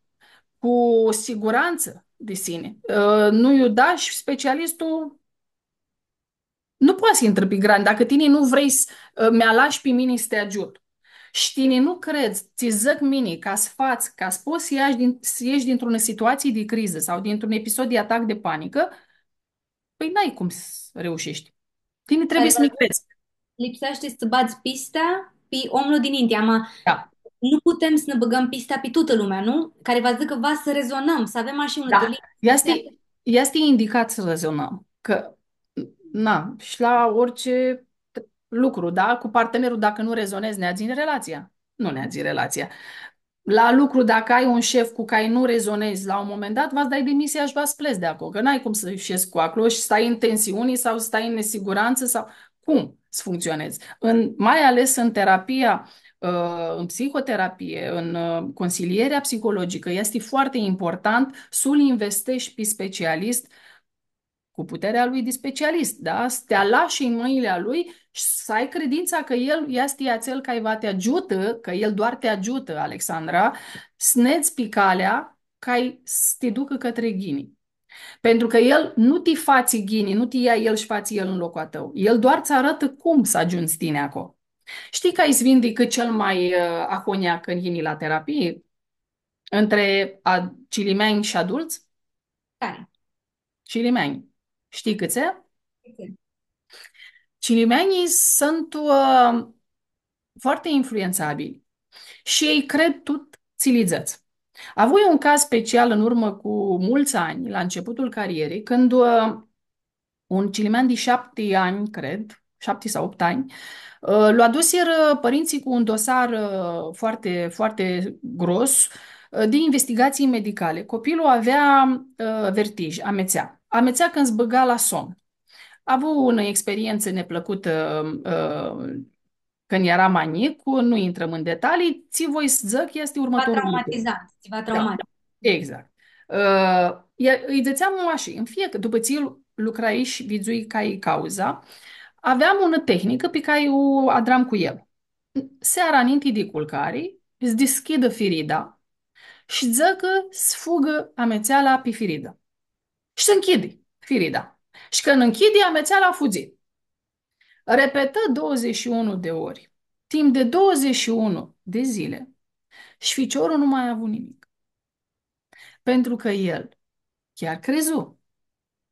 cu siguranță de sine, ă, nu da și specialistul nu poți să intri pe grani. Dacă tine nu vrei să ă, mi-a lași pe mine să te ajut și tine nu crezi, ți zăc mine ca să faci, ca să poți să ieși, din, să ieși dintr-o situație de criză sau dintr-un episod de atac de panică, păi n-ai cum să reușești. Tine trebuie să mi crezi. Lipsește să bați pista pe omul din India. Mă, da. Nu putem să ne băgăm pista pe toată lumea, nu? Care va zic că va să rezonăm, să avem așa un da. Este, este indicat să rezonăm. Că Na, și la orice lucru, da? Cu partenerul, dacă nu rezonezi, ne în relația. Nu ne în relația. La lucru, dacă ai un șef cu care nu rezonezi la un moment dat, v-ați dai demisia și v-ați pleci de acolo. Că n-ai cum să ieși cu acolo și stai în tensiuni sau stai în nesiguranță sau... Cum să funcționezi? În, mai ales în terapia, uh, în psihoterapie, în uh, consilierea psihologică, este foarte important să-l investești pe specialist uh, cu puterea lui de specialist, da? Să te da. lași în mâinile lui și să ai credința că el este acel care va te ajută, că el doar te ajută, Alexandra, sneți picalea ca să te ducă către ghinii. Pentru că el nu te faci ghinii, nu te ia el și faci el în locul tău. El doar ți arată cum să ajungi tine acolo. Știi că ai vindică cel mai uh, aconia în ghinii la terapie? Între ad- cilimeni și adulți? Da. Cilimeni. Știi câțe? Câte? Cilimeanii sunt uh, foarte influențabili și ei cred tot țilizăți. A avut un caz special în urmă cu mulți ani, la începutul carierei, când uh, un cilimean de șapte ani, cred, șapte sau opt ani, uh, l-a duseră uh, părinții cu un dosar uh, foarte, foarte gros uh, de investigații medicale. Copilul avea uh, vertij, amețea amețea când zbăga la somn. A avut o experiență neplăcută uh, uh, când era manic, nu intrăm în detalii, ți voi că este următorul. Va traumatizant, ți va da, traumatiza. Da, exact. Uh, îi dățeam așa, în fiecare, după ce lucrai și vizui ca e cauza, aveam o tehnică pe care o adram cu el. Seara înainte de culcare, îți deschidă firida și zăcă sfugă amețeala pe firidă și închidi firida. Și când închidi, amețeala a fugit. Repetă 21 de ori, timp de 21 de zile, și ficiorul nu mai a avut nimic. Pentru că el chiar crezu.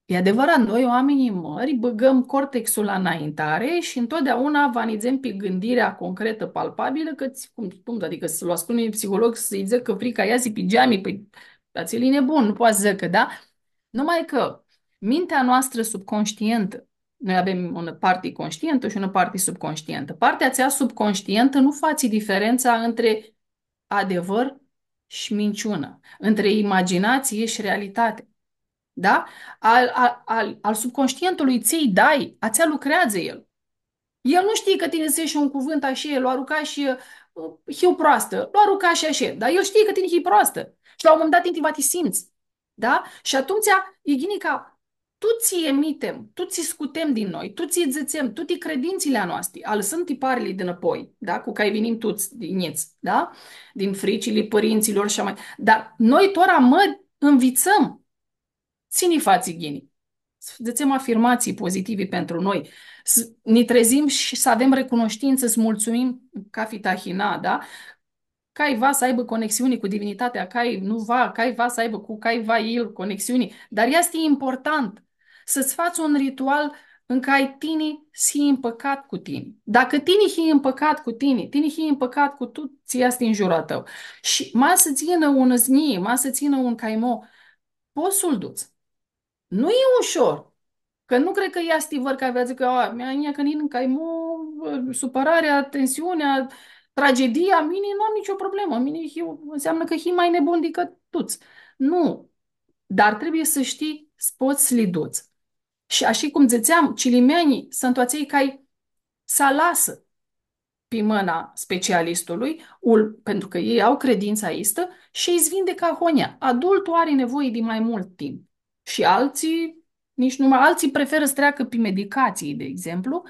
E adevărat, noi oamenii mări băgăm cortexul la înaintare și întotdeauna vanizăm pe gândirea concretă, palpabilă, că cum, cum adică să-l asculte psiholog să-i zică că frica ia zi pe geamii, păi dați-l nebun, nu poate zică, da? Numai că mintea noastră subconștientă, noi avem o parte conștientă și o parte subconștientă. Partea țea subconștientă nu face diferența între adevăr și minciună, între imaginație și realitate. Da? Al, al, al, al subconștientului ți dai, ația lucrează el. El nu știe că tine zice un cuvânt așa, l-a aruncat și uh, hiu proastă, l-a aruncat și așa, dar el știe că tine e proastă. Și la un moment dat intim va te simți. Da? Și atunci, e tu ți emitem, tu ți scutem din noi, tu ți zățem, tu ți credințile noastre, noastre, sunt tiparele din apoi, da? cu care vinim toți din eț, da? din fricile părinților și mai. Dar noi tora mă învițăm. Ține față, Ghini. Zățem afirmații pozitive pentru noi. ni ne trezim și să avem recunoștință, să mulțumim ca fi tahina, da? caiva să aibă conexiuni cu divinitatea, cai nu va, caiva să aibă cu caiva el conexiuni, dar este important să-ți faci un ritual în care tine si împăcat cu tine. Dacă tine hi împăcat cu tine, tine hi împăcat cu tu, ți este în jurul tău. Și mai să țină un zni, mai să țină un caimo, poți să-l duți. Nu e ușor, Că nu cred că ia stivăr că avea ah, zic că mi-a că în caimo supărarea, tensiunea, tragedia mine nu am nicio problemă. Mine eu, înseamnă că e mai nebun decât toți. Nu. Dar trebuie să știi spoți sliduț. Și așa cum ziceam, cilimenii sunt cei care să lasă pe mâna specialistului, ul, pentru că ei au credința istă, și îi vindecă honia. Adultul are nevoie de mai mult timp. Și alții, nici numai alții preferă să treacă pe medicații, de exemplu,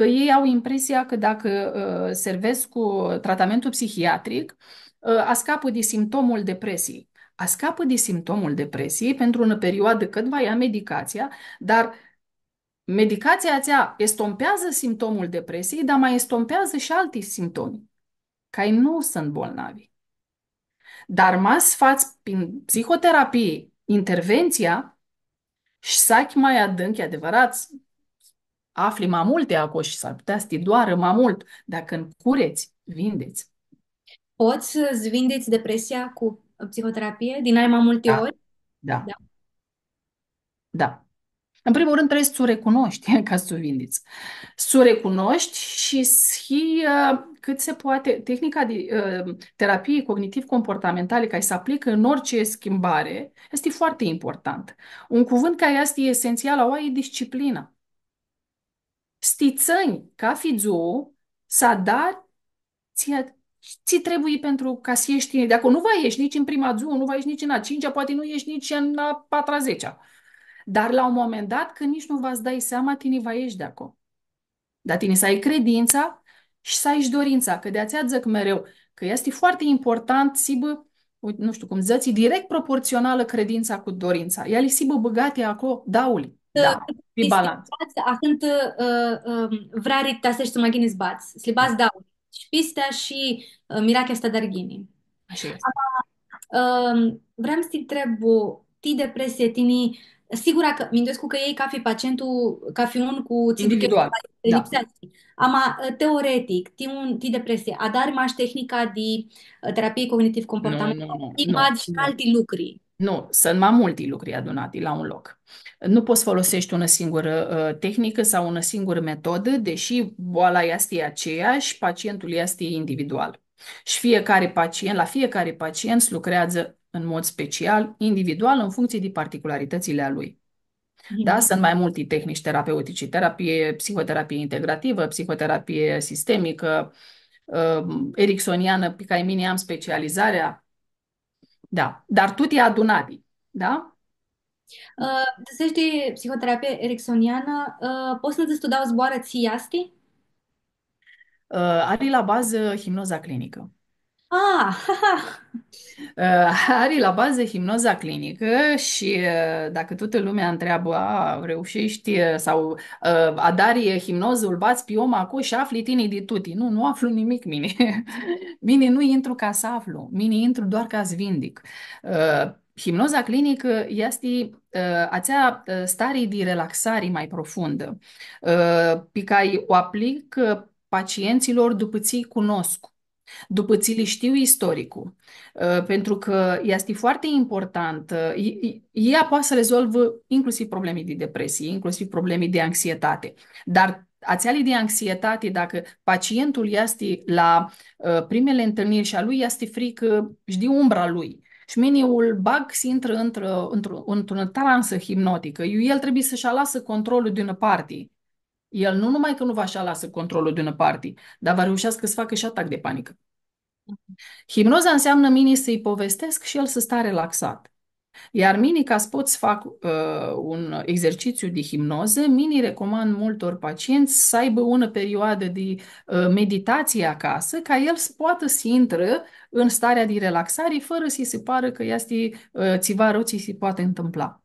că ei au impresia că dacă uh, servesc cu tratamentul psihiatric, uh, a scapă de simptomul depresiei. A scapă de simptomul depresiei pentru o perioadă cât va ia medicația, dar medicația ți estompează simptomul depresiei, dar mai estompează și alte că ei nu sunt bolnavi. Dar mas faci prin psihoterapie intervenția și saci mai adânc, e adevărat, afli mai multe acolo și s-ar putea să te doară mai mult dacă în cureți, vindeți. Poți să-ți vindeți depresia cu psihoterapie din ai mai multe da. ori? Da. da. Da. În primul rând trebuie să o recunoști ca să o vindeți. Să o recunoști și să uh, cât se poate, tehnica de uh, terapie cognitiv-comportamentale care se aplică în orice schimbare este foarte important. Un cuvânt care este esențial la o e disciplina țăni ca fizuo, dar ți, ți trebuie pentru ca să ieși tine de acolo. Nu va ieși nici în prima zi, nu va ieși nici în a cincea, poate nu ieși nici în a patra zecea. Dar la un moment dat, când nici nu v-ați dai seama, tine va ieși de acolo. Dar tine să ai credința și să ai și dorința, că de aceea zic mereu că este foarte important să nu știu cum zății, direct proporțională credința cu dorința. Ea li sibă băgate acolo dauli. Da, fi balanță. Acând uh, um, vrare tasești să mă ghiniți bați, slibați da. Și pistea și uh, mirachea asta dar ghini. Așa este. Um, vreau să te întreb, ti depresie, tini, Sigur că, cu că ei ca fi pacientul, ca fi da. uh, un cu Individual, da. Ama, teoretic, ti, un, ti depresie, adar maș tehnica de terapie cognitiv comportamentală, no, no, no, no, și alte lucruri. Nu, sunt mai mulți lucruri adunate la un loc. Nu poți folosești una singură uh, tehnică sau una singură metodă, deși boala este aceeași, pacientul este individual. Și fiecare pacient, la fiecare pacient lucrează în mod special, individual, în funcție de particularitățile a lui. Da? Sunt mai multe tehnici terapeutice, terapie, psihoterapie integrativă, psihoterapie sistemică, uh, ericksoniană, pe care mine am specializarea, da. Dar te-ai adunati, da? Uh, să știi psihoterapie ericksoniană, uh, poți să studiau zboară țiasti? Uh, are la bază hipnoza clinică. Ah, haha. Uh, are la bază hipnoza clinică și uh, dacă toată lumea întreabă, a, reușești uh, sau uh, adari dari hipnozul, bați pe om acum și afli tine de tuti. Nu, nu aflu nimic mine. mine nu intru ca să aflu, mine intru doar ca să vindic. Uh, hipnoza clinică este uh, acea uh, stare de relaxare mai profundă, uh, pe care o aplic pacienților după ți cunosc după le știu istoricul, uh, pentru că este foarte important. Uh, ea poate să rezolvă inclusiv probleme de depresie, inclusiv probleme de anxietate, dar ațialii de anxietate, dacă pacientul este la uh, primele întâlniri și a lui este frică, de umbra lui, și meniul bag se intră într-o, într-o, într transă hipnotică. El trebuie să-și alasă controlul din parte el nu numai că nu va așa lasă controlul de una parte, dar va reușească să facă și atac de panică. Hipnoza înseamnă mini să-i povestesc și el să stea relaxat. Iar mini, ca să poți fac uh, un exercițiu de hipnoză, mini recomand multor pacienți să aibă o perioadă de uh, meditație acasă, ca el să poată să intră în starea de relaxare fără să-i se pară că este uh, ceva rău ce se poate întâmpla.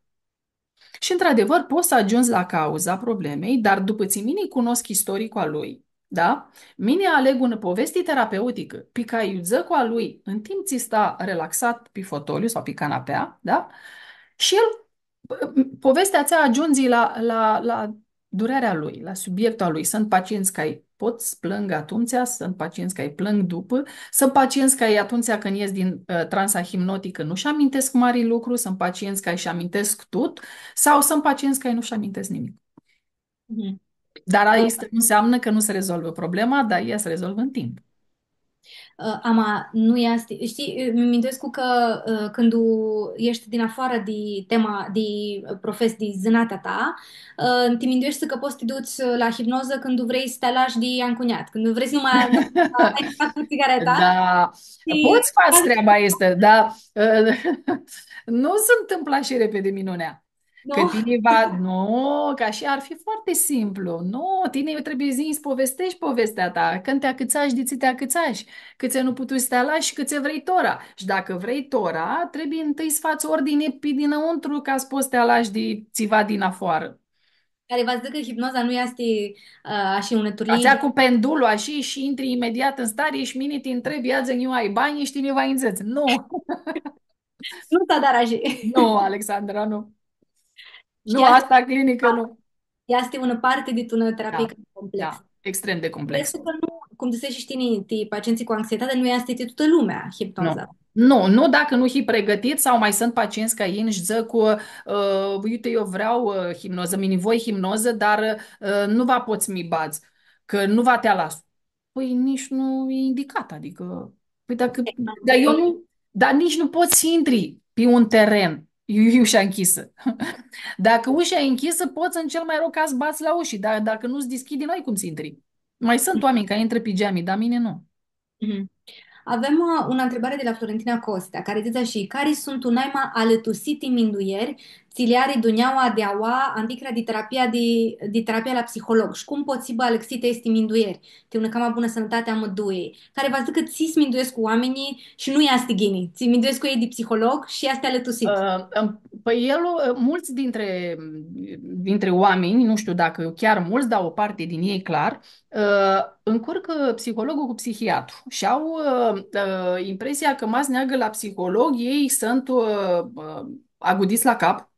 Și, într-adevăr, poți să ajungi la cauza problemei, dar după ce minii cunosc istoricul al lui, da? Mine aleg un povesti terapeutică, pe care cu a lui, în timp ți sta relaxat pe fotoliu sau pe canapea, da? Și el, povestea ți ajunge la, la, la durerea lui, la subiectul lui. Sunt pacienți care pot plâng atunci, sunt pacienți care plâng după, sunt pacienți care atunci când ies din uh, transa hipnotică nu-și amintesc mari lucruri, sunt pacienți care își amintesc tot sau sunt pacienți care nu-și amintesc nimic. Mm-hmm. Dar asta înseamnă că nu se rezolvă problema, dar ea se rezolvă în timp uh, ama nu e asta. Știi, mi amintesc că uh, când ești din afară de tema, de profes, de zânata ta, uh, te minduiești că poți să te duci la hipnoză când vrei să te lași de ancuniat, când vrei să nu mai ai țigareta. Da, și... poți face treaba este. dar uh, nu se întâmplă și repede minunea. Că tine va... Nu, ca și ar fi foarte simplu. Nu, tine trebuie zi îți povestești povestea ta. Când te acâțași, de ți te acâțași. Că ți nu putut să te și că ți vrei tora. Și dacă vrei tora, trebuie întâi să faci ordine pe dinăuntru ca să poți să te alași de țiva din afară. Care v-ați zis că hipnoza nu este uh, așa unăturie. Ați cu pendulul așa și intri imediat în stare și mine te întrebi, ia nu ai bani, ești cineva în Nu. nu s-a dar Nu, Alexandra, nu. Nu, Știi, asta clinică nu. Ea Este una parte dintr-o terapie da, complexă. Da, extrem de complexă. Este că nu, cum te și tine, pacienții cu anxietate nu este toată lumea hipnoza. Nu. nu, nu dacă nu fi pregătit sau mai sunt pacienți ca ei înșză cu uh, uite eu vreau uh, hipnoză, mini voi hipnoză, dar uh, nu va poți mi bați, că nu va te las. Păi nici nu e indicat, adică păi dacă, exact. dar eu nu, dar nici nu poți intri pe un teren ușa închisă. Dacă ușa e închisă, poți în cel mai rău caz bați la uși, dar dacă nu-ți deschidi, noi cum să intri. Mai sunt mm-hmm. oameni care intră pijami, dar mine nu. Mm-hmm. Avem o uh, întrebare de la Florentina Costa, care zice și care sunt unaima alătusitii minduieri ciliarii duneaua de aua, anticra de terapia, de, de terapia la psiholog. Și cum poți bă alexite este minduieri? Te una cama bună sănătate am Care vă zic că ți minduiesc cu oamenii și nu ia a Ți minduiesc cu ei de psiholog și astea le tusit. Uh, um, păi el, uh, mulți dintre, dintre oameni, nu știu dacă chiar mulți, dar o parte din ei clar, uh, încurcă psihologul cu psihiatru și au uh, uh, impresia că mas neagă la psiholog, ei sunt uh, uh, agudiți la cap,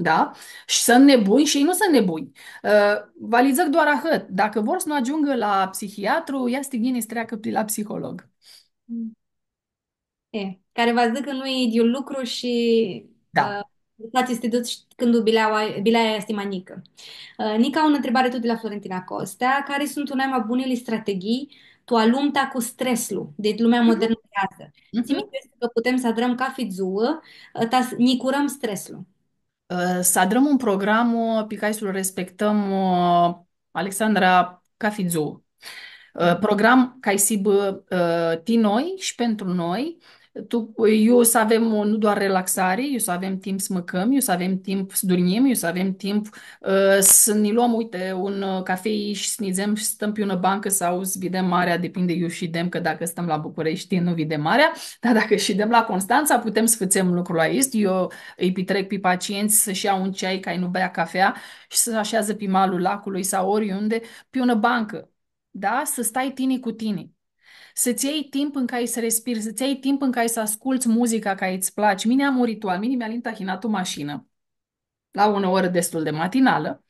da? Și sunt nebuni și ei nu sunt nebuni. Uh, valizări doar ahăt. Dacă vor să nu ajungă la psihiatru, ia stighinii să treacă la psiholog. E, care vă zic că nu e idiul lucru și da. uh, este dus când bilaia este mai mică. Uh, Nica, o întrebare tot de la Florentina Costea, Care sunt una mai bunele strategii tu alumta cu stresul de deci lumea mhm. modernă de Mm-hmm. că putem să adrăm ca fizuă, ta, ă, nicurăm stresul. Ă, să adrăm un program pe care să-l respectăm Alexandra Cafizu. Ă, program ca să aibă tinoi și pentru noi tu, eu să avem o, nu doar relaxare, eu să avem timp să mâncăm, eu să avem timp să dormim, eu să avem timp uh, să ne luăm, uite, un uh, cafei și să ne zem și stăm pe o bancă sau să vedem marea, depinde eu și dem, că dacă stăm la București nu vedem marea, dar dacă și dem la Constanța putem să facem lucrul aici. Eu îi petrec pe pacienți să-și iau un ceai ca ei nu bea cafea și să așează pe malul lacului sau oriunde pe o bancă. Da? Să stai tine cu tine să-ți iei timp în care să respiri, să-ți iei timp în care să asculți muzica care îți place. Mine am un ritual, mine mi-a lintahinat o mașină la o oră destul de matinală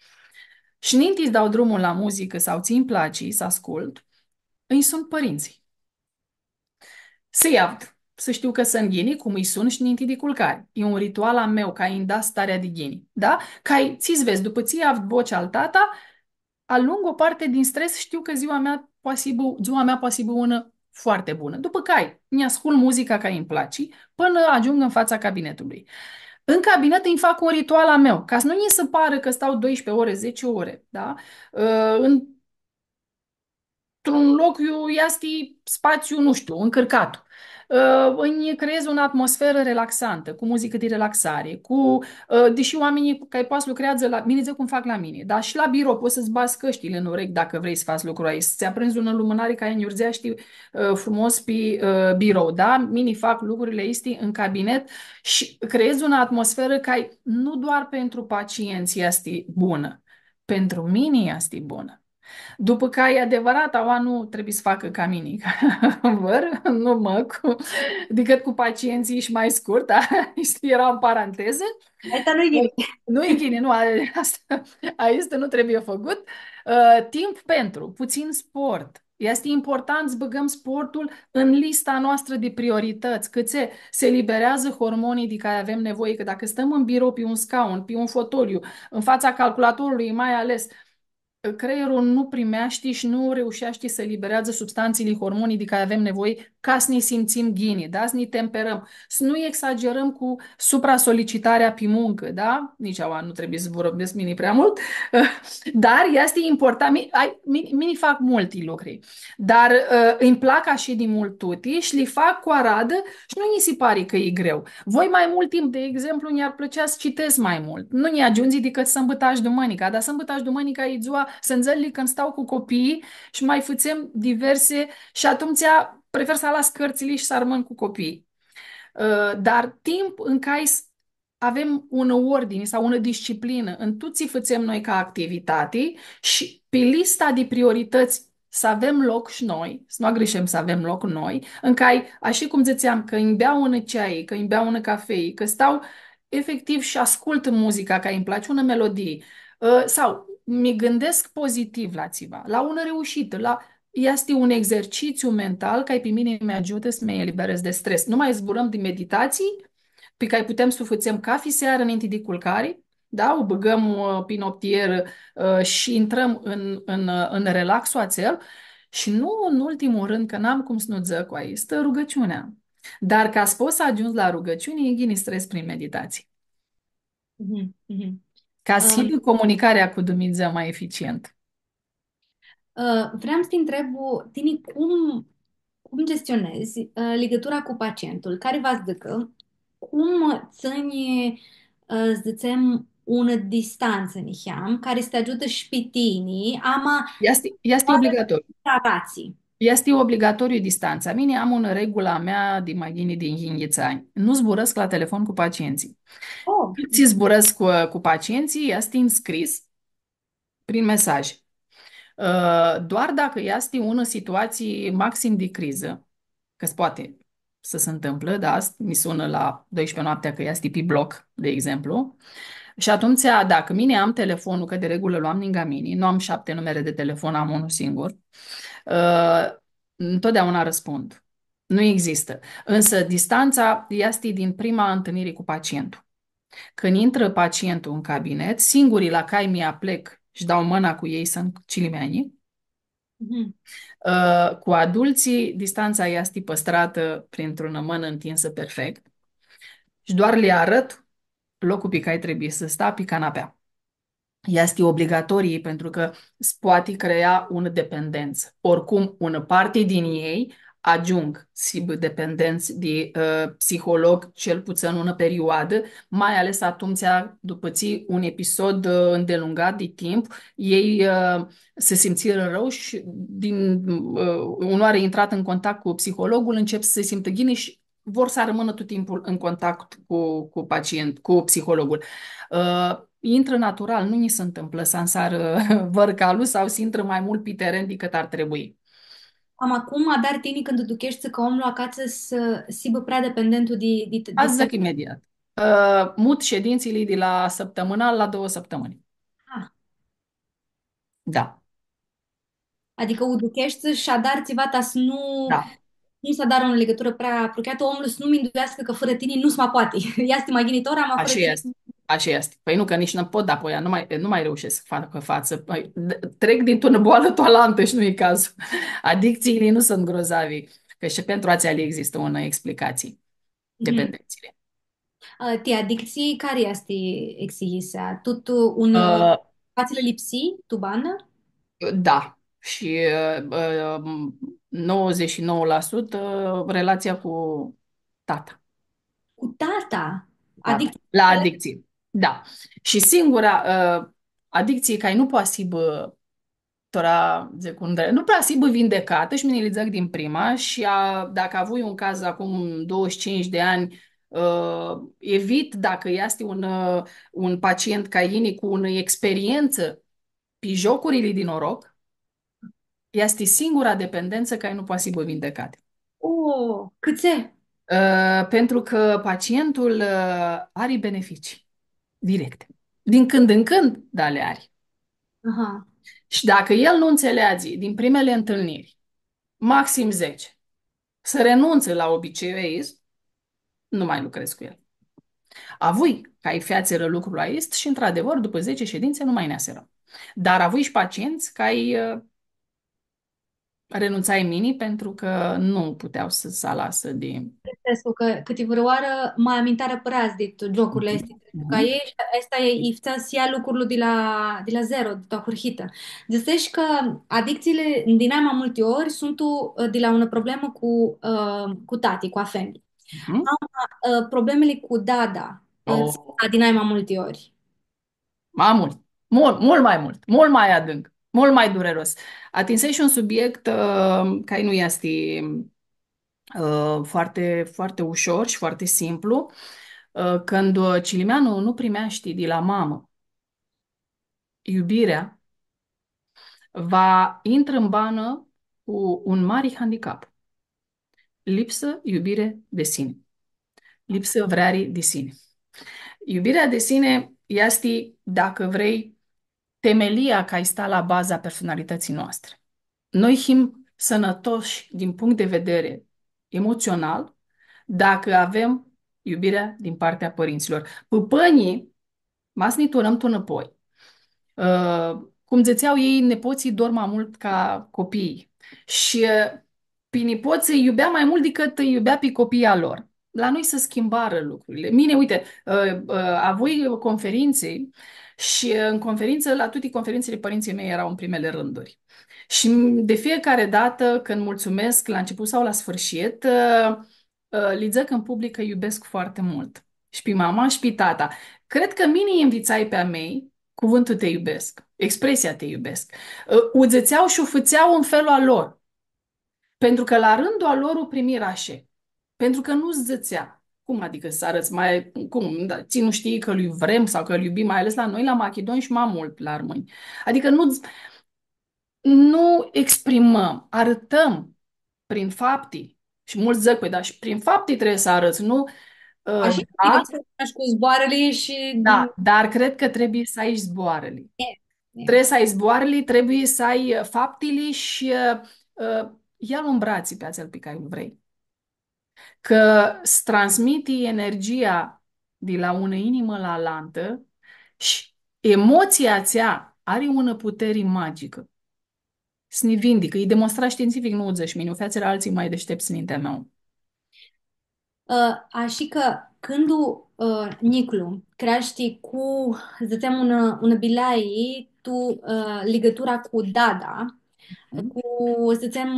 și ninti îți dau drumul la muzică sau ți-mi place să ascult, îi sunt părinții. Să iau, să știu că sunt ghinii, cum îi sun și ninti de culcare. E un ritual al meu, ca îi starea de ghini. Da? Ca ți vezi, după ți iau vocea al tata, alung o parte din stres, știu că ziua mea posibil, ziua mea posibil una foarte bună, după care mi ascult muzica care îmi place până ajung în fața cabinetului. În cabinet îmi fac un ritual al meu, ca să nu ni se pară că stau 12 ore, 10 ore, da? Uh, în într-un loc iasti spațiu, nu știu, încărcat. Uh, îi creez o atmosferă relaxantă, cu muzică de relaxare, cu, uh, deși oamenii care poate lucrează la mine, zic cum fac la mine, dar și la birou poți să-ți bați căștile în urechi dacă vrei să faci lucrul aici, să-ți aprinzi un lumânare care înurzeaște uh, frumos pe birou, da? Mini fac lucrurile este în cabinet și creez o atmosferă care nu doar pentru pacienții este bună, pentru mine este bună. După că e adevărat, aua nu trebuie să facă ca mine, văr, nu mă, cu, decât cu pacienții și mai scurt, da? era în paranteză. Asta nu-i ghine. nu e ghine, nu, asta, asta nu trebuie făcut. Uh, timp pentru, puțin sport, este important să băgăm sportul în lista noastră de priorități, cât se, se liberează hormonii de care avem nevoie, că dacă stăm în birou pe un scaun, pe un fotoliu, în fața calculatorului, mai ales, uh, creierul nu primea, știi, și nu reușea, știi, să eliberează substanțele, hormonii de care avem nevoie ca să ne simțim ghinii, da? Să ne temperăm, să nu exagerăm cu supra-solicitarea pe muncă, da? Nici aua nu trebuie să vorbesc mini prea mult, dar este important, mini, mini, fac multi lucruri, dar uh, îmi plac așa din mult tuti și li fac cu aradă și nu ni se pare că e greu. Voi mai mult timp, de exemplu, ne-ar plăcea să citesc mai mult. Nu ne ajunzi decât sâmbătași dumănica, dar sâmbătași dumănica e ziua înțeleg când stau cu copiii și mai făceam diverse și atunci prefer să las cărțile și să rămân cu copiii. Uh, dar timp în care avem un ordine sau o disciplină în tot ce facem noi ca activitate și pe lista de priorități să avem loc și noi, să nu greșim să avem loc noi, în care, așa cum ziceam, că îmi beau un ceai, că îmi beau un cafei, că stau efectiv și ascult muzica, că îmi place o melodie, uh, sau mi gândesc pozitiv la ceva, la una reușită, la... Este un exercițiu mental care pe mine mi ajută să mă eliberez de stres. Nu mai zburăm din meditații pe care putem să fățăm ca seară înainte de culcare, da? o băgăm uh, prin optier uh, și intrăm în, în, uh, în relaxul acel și nu în ultimul rând, că n-am cum să nu cu aici, stă rugăciunea. Dar ca să poți să ajungi la rugăciune, e stres prin meditații. Mm-hmm. Ca să fie comunicarea cu Dumnezeu mai eficient. Uh, vreau să te întreb, Tini, cum, cum gestionezi uh, legătura cu pacientul? Care vă zică? Cum țini, uh, să zicem, ună distanță în care să te ajută și pe tine, ama... Este, este obligatoriu. Este obligatoriu distanța. Mine am în regula mea din mai bine din ghingițani. Nu zburăsc la telefon cu pacienții. Oh. Cât ți zburăsc cu, uh, cu pacienții, este înscris prin mesaj. Uh, doar dacă este ună situații maxim de criză, că poate să se întâmplă, da, mi sună la 12 noaptea că este pe bloc, de exemplu, uh, și atunci, dacă mine am telefonul, că de regulă luam din gamini, nu am șapte numere de telefon, am unul singur, uh, întotdeauna răspund. Nu există. Însă distanța este din prima întâlnire cu pacientul. Când intră pacientul în cabinet, singurii la care mi a plec și dau mâna cu ei sunt cilimeanii, Mm-hmm. Uh, cu adulții, distanța este păstrată printr-un mână întinsă perfect și doar le arăt locul pe care trebuie să sta pe canapea. Este obligatorie pentru că poate crea o dependență. Oricum, una parte din ei ajung dependenți de uh, psiholog cel puțin în o perioadă, mai ales atunci după ți un episod uh, îndelungat de timp, ei uh, se simțiră rău și din uh, are intrat în contact cu psihologul încep să se simtă ghine și vor să rămână tot timpul în contact cu, cu pacient, cu psihologul. Uh, intră natural, nu ni se întâmplă să însară vărcalul sau să intră mai mult pe teren decât ar trebui. Am acum, dar tine când duchești ducești că omul acasă să sibă prea dependentul de... de, de Azi zic imediat. Uh, mut ședințele de la săptămânal la două săptămâni. Ah. Da. Adică uduchești și adar țiva ta să nu... Da s să dat o legătură prea apropiată, omul să nu minduiască că fără tine nu se mai poate. Este mai ghinitor, am fără tine. Așa este. Păi nu, că nici nu pot da nu mai, nu mai reușesc să facă față. Păi, trec dintr-o boală toalantă și nu e cazul. Adicțiile nu sunt grozavi, că și pentru ați ale există o explicație. Mhm. Dependențiile. Mm-hmm. Te adicții care este exigisa? Tot uh, un... Uh, Fațile lipsi, tu bană? Da, și uh, 99% relația cu tata. Cu tata? Da. Adicție. La adicție, da. Și singura uh, adicție care nu poate fi tora secundare, nu prea sibă vindecată și minimizat din prima și a, dacă avui un caz acum 25 de ani Uh, evit dacă este un, uh, un pacient ca ini cu o experiență pe jocurile din noroc, este singura dependență care nu poate fi vindecată. Oh, câte? Uh, pentru că pacientul uh, are beneficii directe. Din când în când, da, le are. Aha. Și dacă el nu înțelege din primele întâlniri, maxim 10, să renunțe la obiceiuism, nu mai lucrez cu el. Avui ca ai fiațeră lucrul aist și, într-adevăr, după 10 ședințe nu mai ne aserăm. Dar avui și pacienți ca ai uh, Renunțai mini pentru că nu puteau să se lasă de... Înțelesul că oară mai amintare părează de jocurile astea, mhm. pentru că ei, asta e ifta să ia lucrurile de la, de la zero, de toată hârhită. Găsești că adicțiile din mai multe ori sunt de la o problemă cu, uh, cu tati, cu afeni. Mm-hmm. Am uh, problemele cu dada, oh. Uh, din mai multe ori. Mai mult. Mult, mult mai mult, mult mai adânc mult mai dureros. Atinsești și un subiect uh, care nu este uh, foarte, foarte ușor și foarte simplu. Uh, când uh, Cilimeanu nu primea, știi, de la mamă, iubirea va intră în bană cu un mare handicap. Lipsă iubire de sine. Lipsă vrearii de sine. Iubirea de sine este, dacă vrei, temelia care sta la baza personalității noastre. Noi fim sănătoși din punct de vedere emoțional dacă avem iubirea din partea părinților. Păpânii, mas ne turnăm tu înapoi. Uh, cum ziceau ei, nepoții dorm mai mult ca copiii. Și uh, pe nepoții îi iubea mai mult decât îi iubea pe copiii lor. La noi se schimbară lucrurile. Mine, uite, uh, a voi conferinței, și uh, în conferință, la toate conferințele, părinții mei erau în primele rânduri. Și de fiecare dată când mulțumesc la început sau la sfârșit, uh, uh, zic în public că iubesc foarte mult. Și pe mama și pe tata. Cred că mini învițai pe-a mei cuvântul te iubesc, expresia te iubesc. Uzățeau și ufățeau în felul al lor. Pentru că la rândul a lor o primi rașe. Pentru că nu zățea, cum adică să arăți mai... Cum? Da, ți nu știi că îl vrem sau că îl iubim, mai ales la noi, la Macedoni și mai mult la armâni. Adică nu, nu exprimăm, arătăm prin fapti Și mulți zic, păi, dar și prin fapti trebuie să arăți, nu... Uh, Așa ă, da, cu zboarele și... Da, dar cred că trebuie să ai zboarele. Yeah. Yeah. Trebuie să ai zboarele, trebuie să ai faptile și uh, ia-l în brații pe acel pe care îl vrei că îți transmiti energia de la ună inimă la lantă și emoția ți are ună putere magică. Să ne vindică. E demonstrat științific, nu uzești mine. Fațele alții mai deștepți în mintea mea. Așa uh, că când uh, Niclu creaște cu, să zicem, un, uh, un bilai, tu uh, legătura cu Dada, mhm. cu, să zicem,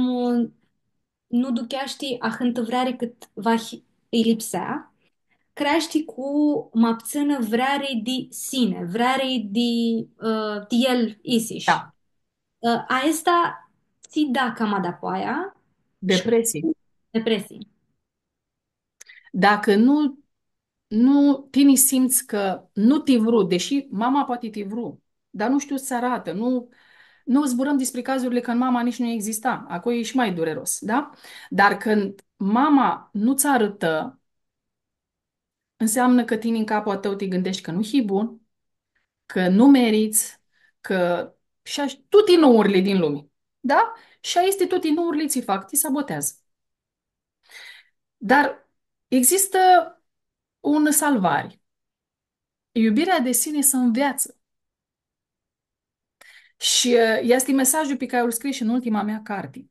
nu ducheaști a hântăvrare cât va îi lipsea, crești cu mapțână vrare de sine, vrare de, uh, de el isiș. Da. Uh, aesta ți da cam adapoaia. Depresii. Depresii. Dacă nu, nu tine simți că nu te vru, deși mama poate te vru, dar nu știu să arată, nu, nu zburăm despre cazurile când mama nici nu exista. Acolo e și mai dureros, da? Dar când mama nu-ți arătă, înseamnă că tine în capul tău te gândești că nu e bun, că nu meriți, că și aș... tutinourile din lume, da? Și a este tutinourile ți fac, ți sabotează. Dar există un salvare. Iubirea de sine să înveață și este uh, mesajul pe care îl scris și în ultima mea carte.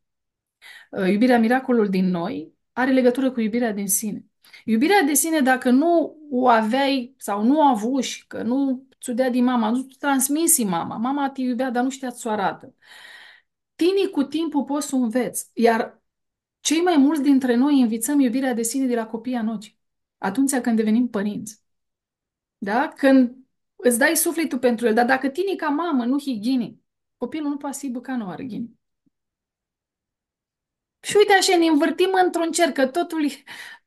Uh, iubirea miracolul din noi are legătură cu iubirea din sine. Iubirea de sine, dacă nu o aveai sau nu o avuși, că nu ți dea din mama, nu transmisi mama, mama te iubea, dar nu știa să o arată. Tinii cu timpul poți să înveți, iar cei mai mulți dintre noi învițăm iubirea de sine de la copiii noștri, atunci când devenim părinți. Da? Când îți dai sufletul pentru el, dar dacă tinii ca mamă nu highini, copilul nu poate să-i băca în orghini. Și uite așa, ne învârtim într-un cer, că totul,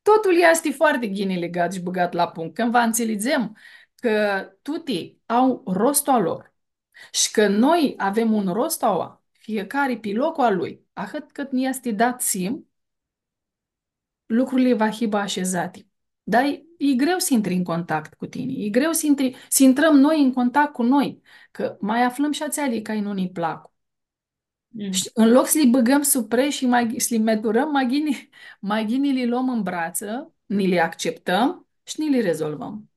totul este foarte ghine legat și băgat la punct. Când va înțelegem că tutii au rostul al lor și că noi avem un rost al fiecare pe locul al lui, atât cât ne este dat sim, lucrurile va hiba așezate. Dar e greu să intri în contact cu tine, e greu să, intri, să intrăm noi în contact cu noi, că mai aflăm și că adică ai nu ni plac. Mm. Și în loc să-i băgăm sub preț și mai, să-i medurăm, mai maghinii li luăm în brață, ni le acceptăm și ni le rezolvăm.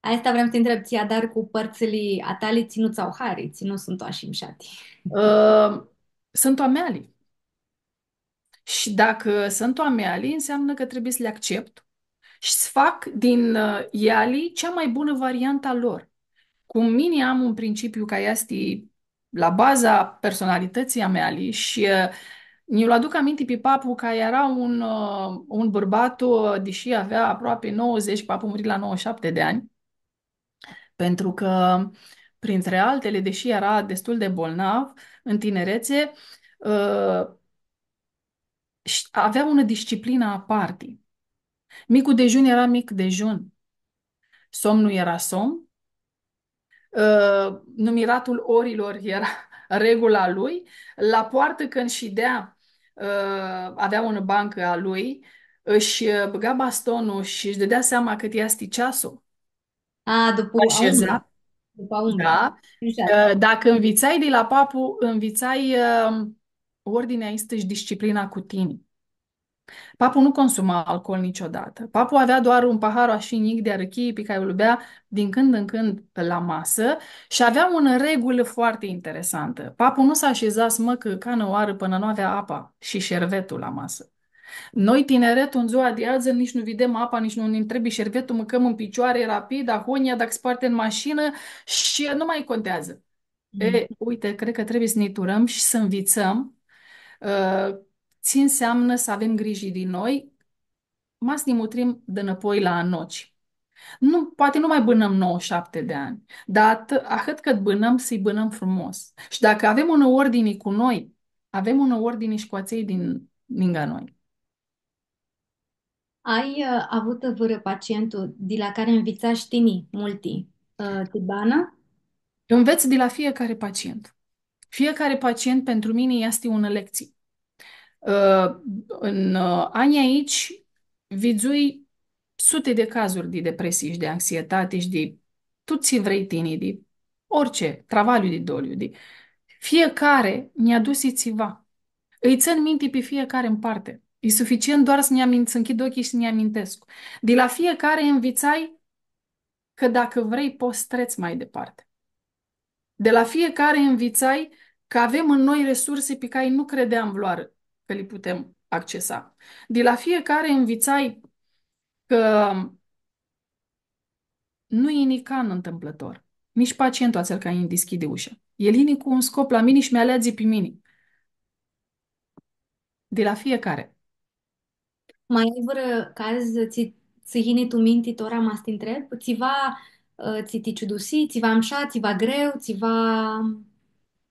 Asta vrem să întreb, ția, dar cu părțile atale ținuți sau hariți, nu sunt așa imșati. Uh, ă, sunt oameali. Și dacă sunt oameali, înseamnă că trebuie să le accept, și să fac din uh, Iali cea mai bună variantă a lor. Cu mine am un principiu ca este la baza personalității a mea și uh, l aduc aminte pe papu că era un, uh, un bărbat, uh, deși avea aproape 90, papu muri la 97 de ani, pentru că, printre altele, deși era destul de bolnav în tinerețe, uh, avea o disciplină partii. Micul dejun era mic dejun. Somnul era somn. Uh, numiratul orilor era regula lui. La poartă când și dea, uh, avea un bancă a lui, își uh, băga bastonul și își dădea seama cât ia a ceasul. A, după Așeza. După undă. Da. Dacă învițai de la papu, învițai ordinea este și disciplina cu tine. Papu nu consuma alcool niciodată. Papu avea doar un pahar așinic de arăchii pe care îl bea din când în când la masă și avea o regulă foarte interesantă. Papu nu s-a așezat smăcă ca oară până nu avea apa și șervetul la masă. Noi, tineretul, în ziua de azi, nici nu vedem apa, nici nu ne întrebi șervetul, mâncăm în picioare rapid, ahonia, dacă sparte în mașină și nu mai contează. Mm. E, uite, cred că trebuie să ne turăm și să învițăm uh, ce înseamnă să avem grijă din noi, mas ne mutrim de înapoi la noci. Nu, poate nu mai bânăm 9-7 de ani, dar atât cât bânăm, să-i bânăm frumos. Și dacă avem o ordine cu noi, avem o ordine și cu aței din lângă noi. Ai uh, avut vâră pacientul de la care învița știni multi, uh, Tibana? Înveți de la fiecare pacient. Fiecare pacient pentru mine este o lecție. În uh, anii aici vizui sute de cazuri de depresie, și de anxietate și de tot ce vrei tine, de orice, travaliu de doliu, de... Fiecare ne-a dus ceva. Îi țin minte pe fiecare în parte. E suficient doar să, ne amint, să închid ochii și să ne amintesc. De la fiecare învițai că dacă vrei poți treci mai departe. De la fiecare învițai că avem în noi resurse pe care nu credeam vloară că li putem accesa. De la fiecare învițai că nu e nican întâmplător. Nici pacientul acel care îi deschide ușa. El vine cu un scop la mine și mi-a aleazi pe mine. De la fiecare. Mai ai vreo caz ți hine tu minti tora mas te întreb? Ți va uh, ți ti ciudusi, ți va amșa, ți va greu, ți va...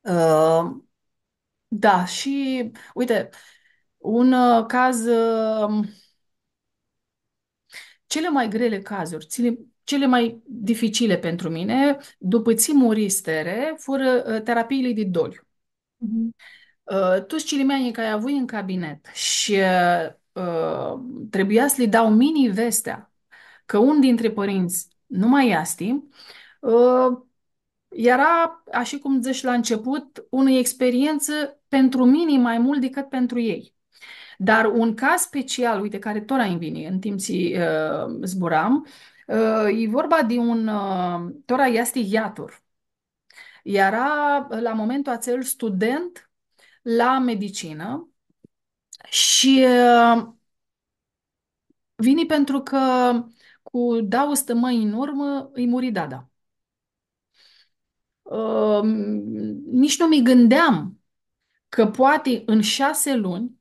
Uh, da, și uite, un uh, caz uh, cele mai grele cazuri, cele, cele mai dificile pentru mine, după țimuri istere, fură uh, terapiile de doliu. Mhm. Uh, Toți cei mei care ai avut în cabinet și uh, uh, trebuia să le dau mini vestea că un dintre părinți nu mai este, era, așa cum zici la început, unei experiență pentru mine mai mult decât pentru ei. Dar un caz special, uite, care tot ai vine în timp ce uh, zburam, uh, e vorba de un, uh, tora este iatur. Era uh, la momentul acel student la medicină și uh, vine pentru că cu daustă mai în urmă îi muri dada nici nu mi gândeam că poate în șase luni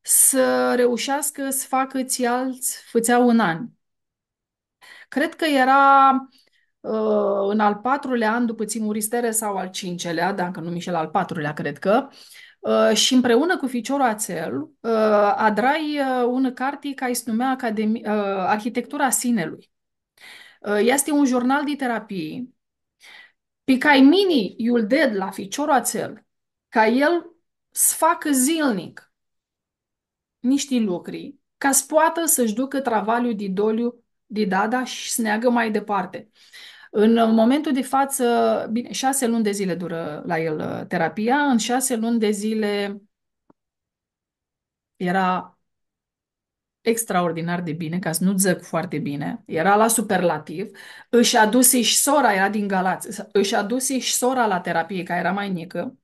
să reușească să facă ți alți fățeau un an. Cred că era uh, în al patrulea an după Țimuristere sau al cincelea, dacă nu mișel al patrulea, cred că, uh, și împreună cu Ficiorul Ațel uh, adrai uh, un carte care se numea Academi- uh, Arhitectura Sinelui. Uh, este un jurnal de terapie pe cai mini iul ded la ficiorul acel, ca el să facă zilnic niște lucruri, ca să poată să-și ducă travaliul de doliu, de dada și să neagă mai departe. În momentul de față, bine, șase luni de zile dură la el uh, terapia, în șase luni de zile era extraordinar de bine, ca să nu zăc foarte bine, era la superlativ, își aduse și sora, era din Galați, își aduse și sora la terapie, care era mai mică,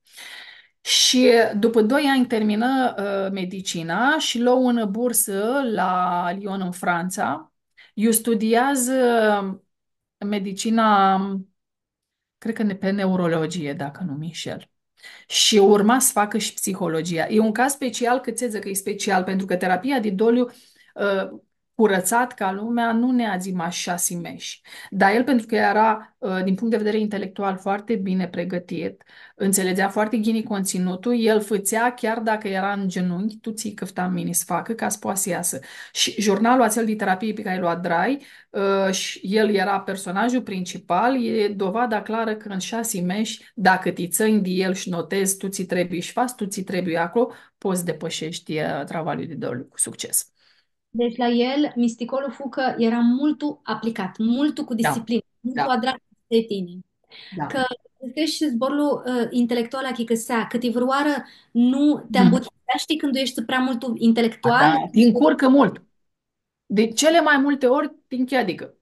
și după 2 ani termină uh, medicina și luă în bursă la Lyon în Franța. Eu studiază uh, medicina, um, cred că pe neurologie, dacă nu mi înșel. Și urma să facă și psihologia. E un caz special că ți că e special, pentru că terapia de doliu Uh, curățat ca lumea, nu neazimaș și asimeș. Dar el, pentru că era, uh, din punct de vedere intelectual, foarte bine pregătit, înțelegea foarte ghini conținutul, el făcea, chiar dacă era în genunchi, tu ții căfta mini să facă ca să poată să iasă. Și jurnalul acel de terapie pe care l-a Drai, uh, și el era personajul principal, e dovada clară că în șase meși, dacă ți țăni de el și notezi, tu ți trebuie și faci, tu ți trebuie acolo, poți depășești travaliul de dolu cu succes. Deci la el, misticolul Fucă era multul aplicat, multul cu da. disciplină, da. multul da. adrat de tine. Da. Că crești și zborul uh, intelectual achi că te cât vrăoară nu te îmbutezi, mm. știi când ești prea mult intelectual. da, te încurcă mult. De cele mai multe ori te adică.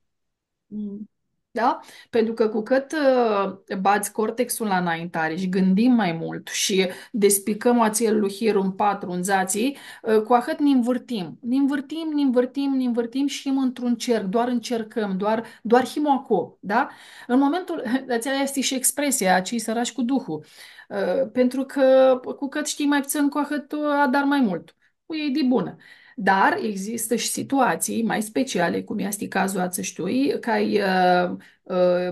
Mm. Da? Pentru că cu cât uh, bați cortexul la înaintare și gândim mai mult și despicăm acel luhir în patru, în zații, uh, cu atât ne învârtim. Ne învârtim, ne învârtim, ne învârtim și im într-un cerc, doar încercăm, doar, doar himoaco. Da? În momentul, aceea este și expresia, cei săraci cu Duhul. Uh, pentru că cu cât știi mai puțin, cu atât uh, adar mai mult. Cu ei de bună. Dar există și situații mai speciale, cum este cazul ațăștiui, că uh,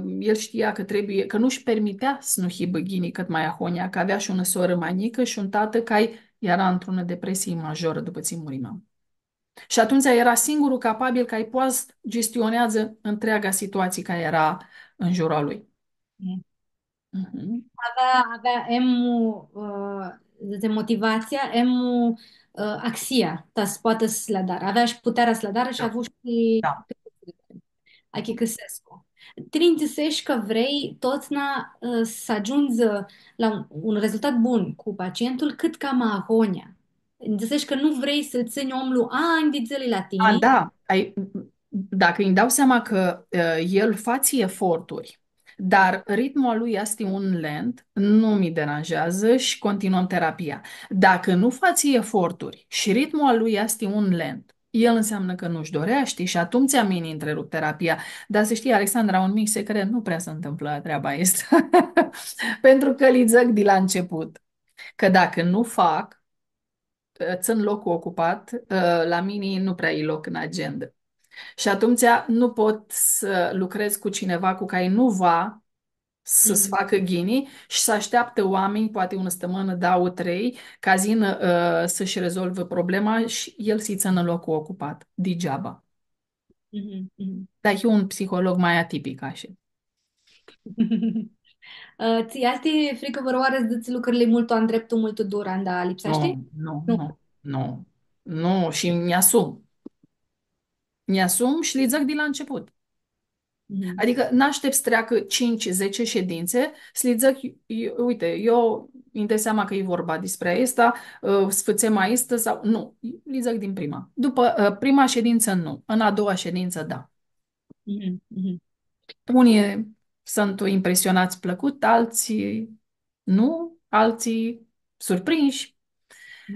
uh, el știa că trebuie, că nu-și permitea să nu hibă ghinii cât mai ahonia, că avea și o soră mai mică și un tată care era într o depresie majoră după ce murimea. Și atunci era singurul capabil ca poate gestionează întreaga situație care era în jurul lui. Mm-hmm. Avea, avea M-ul, uh, de motivația, M-ul uh, axia ta da, poată sladar. Avea și puterea sladară și da. a avut și da. Achi Căsescu. Trintise că vrei tot na, uh, să ajungi uh, la un, un rezultat bun cu pacientul, cât ca mahonia. Înțelegi că nu vrei să-l țini omul ani de zile la tine. A, da. Ai, dacă îmi dau seama că uh, el face eforturi dar ritmul lui este un lent, nu mi deranjează și continuăm terapia. Dacă nu faci eforturi și ritmul lui este un lent, el înseamnă că nu-și dorea, știi, și atunci ți-am întrerupt terapia. Dar să știi, Alexandra, un mic secret, nu prea se întâmplă treaba asta. Pentru că lițăc de la început. Că dacă nu fac, ă, țin locul ocupat, ă, la mine nu prea e loc în agenda. Și atunci nu pot să lucrez cu cineva cu care nu va să-ți mm-hmm. facă ghinii și să așteaptă oameni, poate da, o stămână, dau trei, ca zină uh, să-și rezolvă problema și el să-i țină locul ocupat, degeaba. Mm-hmm. mm-hmm. Dar e un psiholog mai atipic așa. uh, ți asta e frică vă oare să lucrurile mult în dreptul, mult dura, dar Știi? Nu, nu, nu, nu, nu, și mi-asum. Mi-asum și le zic de la început. Mm-hmm. Adică n-aștept să treacă 5-10 ședințe să le zic, uite, eu îmi dai seama că e vorba despre asta, uh, mai asta sau... Nu, le zic din prima. După uh, prima ședință, nu. În a doua ședință, da. Mm-hmm. mm-hmm. Unii sunt impresionați plăcut, alții nu, alții surprinși,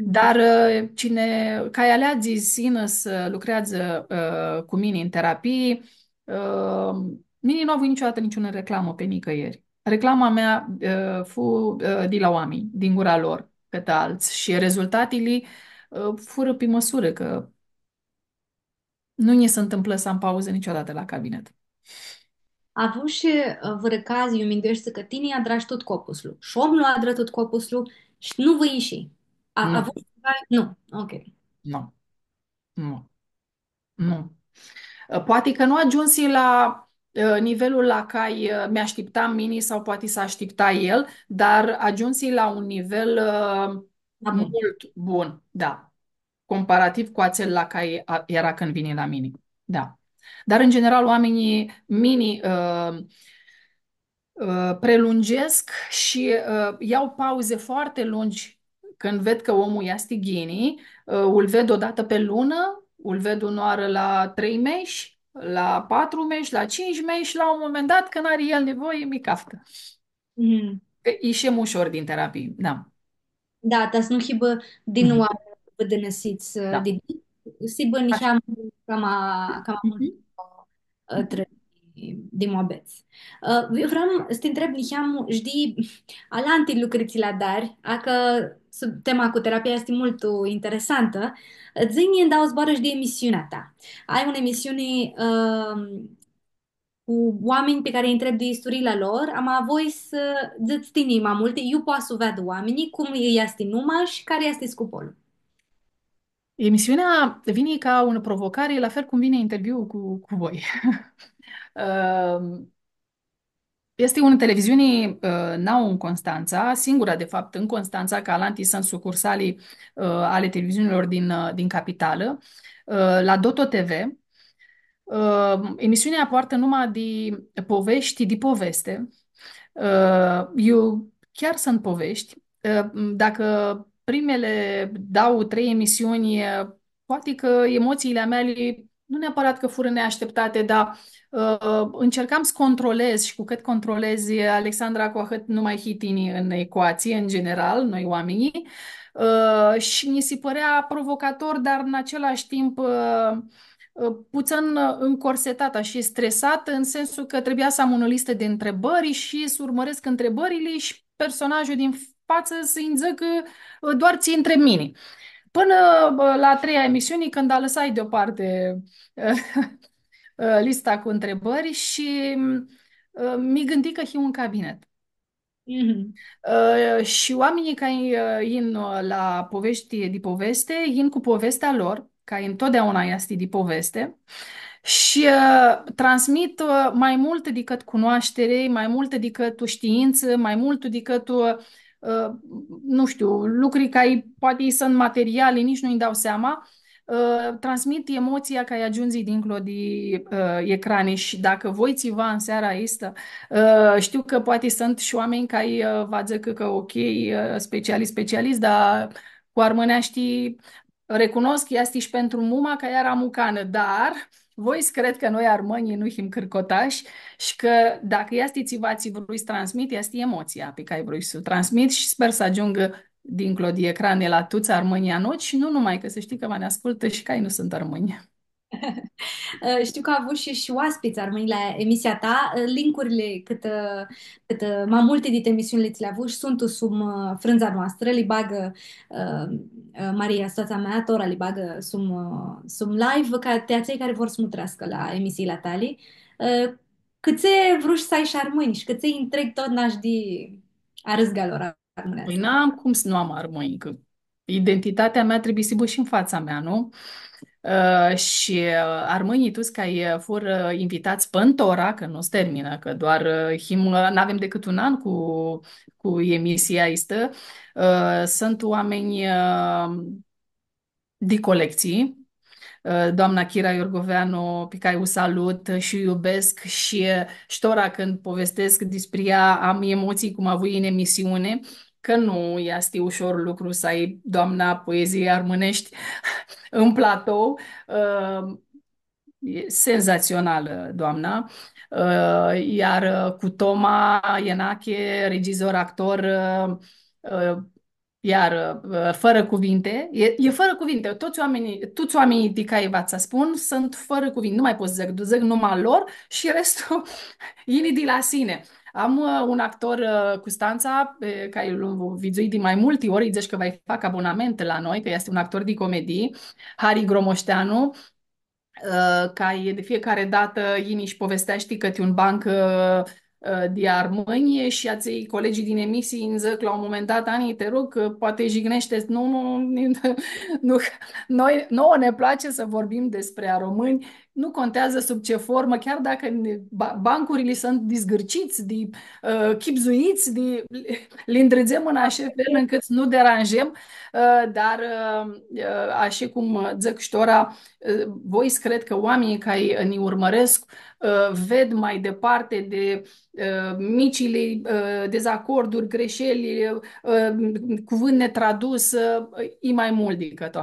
dar uh, cine, ca aleagii Sinus lucrează uh, cu mine în terapii, uh, mine nu au avut niciodată niciună reclamă pe nicăieri. Reclama mea uh, fu uh, de la oameni, din gura lor, către alți și rezultatele uh, fură pe măsură că nu ni se întâmplă să am pauză niciodată la cabinet. Avuși uh, vărăcazi, iumindește că tine a dragi tot corpusul. Și omul a dragi tot corpusul și nu vă ieși. A Nu. avut Nu, ok. Nu. Nu. Nu. Uh, poate că nu ajunsi la uh, nivelul la care uh, mi-aștepta mini sau poate să aștepta el, dar ajunsi la un nivel mult bun, da, comparativ cu acel la care era când vine la mine. Da. Dar, în general, oamenii mini uh, uh, prelungesc și uh, iau pauze foarte lungi când ved că omul ia stighinii, uh, îl ved o dată pe lună, îl ved unoară la trei meși, la patru meși, la cinci meși, la un moment dat, când are el nevoie, mi cafcă. Mm. ușor din terapie, da. Da, dar nu hibă din mm-hmm. de винесіть uh, da. din cam, не cam, a mult de mobeț. Eu vreau să te întreb, Nihamu, știi, alanti lucrăți la dar, dacă tema cu terapia este mult uh, interesantă. dau zboară și de emisiunea ta. Ai un emisiune uh, cu oameni pe care îi întreb de istoria lor, am avut să îți tine mai multe, eu pot să ved oamenii, cum este numai și care este scopul. Emisiunea vine ca o provocare, la fel cum vine interviul cu, cu voi. uh, este un televiziune uh, NAU în Constanța, singura de fapt în Constanța, că Alanti sunt sucursalii uh, ale televiziunilor din, uh, din capitală, uh, la Doto TV. Uh, emisiunea poartă numai de povești, de poveste. Uh, eu chiar sunt povești. Uh, dacă primele dau trei emisiuni, uh, poate că emoțiile mele nu neapărat că fură neașteptate, dar Uh, încercam să controlez și cu cât controlezi Alexandra, cu atât nu mai hitini în ecuație, în general, noi oamenii. Uh, și mi se părea provocator, dar în același timp uh, uh puțin încorsetată și stresată, în sensul că trebuia să am o listă de întrebări și să urmăresc întrebările și personajul din față să că uh, doar ții între mine. Până uh, la a treia emisiune, când a lăsat deoparte Uh, lista cu întrebări și uh, mi gândi că e un cabinet. Mm-hmm. Uh, și oamenii care in la povești de poveste, in cu povestea lor, care întotdeauna este de poveste, și uh, transmit uh, mai mult decât cunoaștere, mai mult decât știință, mai mult decât, uh, nu știu, lucruri care poate sunt materiale, nici nu-i dau seama, Ă, transmit emoția care ajunge dincolo de uh, ecrane și dacă voi țiva în seara asta, uh, știu că poate sunt și oameni care uh, vă zic că ok, uh, specialist, specialist, dar cu armâneaștii recunosc că este și pentru muma că era mucană, dar voi cred că noi armânii nu him cârcotași și că dacă este țivații vrei să transmit, este emoția pe care vrei să o transmit și sper să ajungă dincolo de ecrane la toți armânii anoci și nu numai, că să știi că mă ne ascultă și că ei nu sunt armâni. Știu că a avut și, și oaspeți armânii la emisia ta. Linkurile cât, cât mai multe dintre emisiunile ți le-a avut sunt sub uh, frânza noastră. Li bagă uh, uh, Maria, soția mea, Tora, li bagă sub, uh, sub live ca te cei care vor să mutrească la emisiile tale. Uh, cât se vruși să ai și armâni și cât se întreg tot naș de a râs galora armonezi. Păi n-am cum să nu am armonii, că identitatea mea trebuie să și în fața mea, nu? Uh, și uh, armânii tu e fur uh, uh, invitați pântora, că nu se termină, că doar uh, nu avem decât un an cu, cu emisia istă, uh, sunt oameni uh, de colecții, doamna Chira Iorgoveanu, pe care o salut și iubesc și ștora când povestesc despre ea, am emoții cum a avut în emisiune, că nu este ușor lucru să ai doamna poeziei armânești în platou. E senzațională, doamna. Iar cu Toma Ienache, regizor, actor, iar uh, fără cuvinte, e, e fără cuvinte. Toți oamenii, toți oamenii Dicaiva, să spun, sunt fără cuvinte. Nu mai pot să zic, zic numai lor și restul inii de la sine. Am uh, un actor, uh, Custanța, pe care îl vizuit de mai multe ori, zici că vai fac abonament la noi, că este un actor de comedii, Harry Gromoșteanu, uh, care de fiecare dată inii povestea, știi, că un banc uh, de Armânie și ați colegii din emisii în zăc la un moment dat, Ani, te rog, poate jignește, nu, nu, nu, nu, noi, nouă ne place să vorbim despre a români nu contează sub ce formă, chiar dacă bancurile sunt dizgârciți, de, uh, chipzuiți, de, le îndrăgem în așa fel încât nu deranjem, uh, dar uh, uh așa cum zic uh, voi cred că oamenii care ne urmăresc uh, ved mai departe de uh, micile uh, dezacorduri, greșeli, uh, cuvânt netradus, uh, e mai mult decât o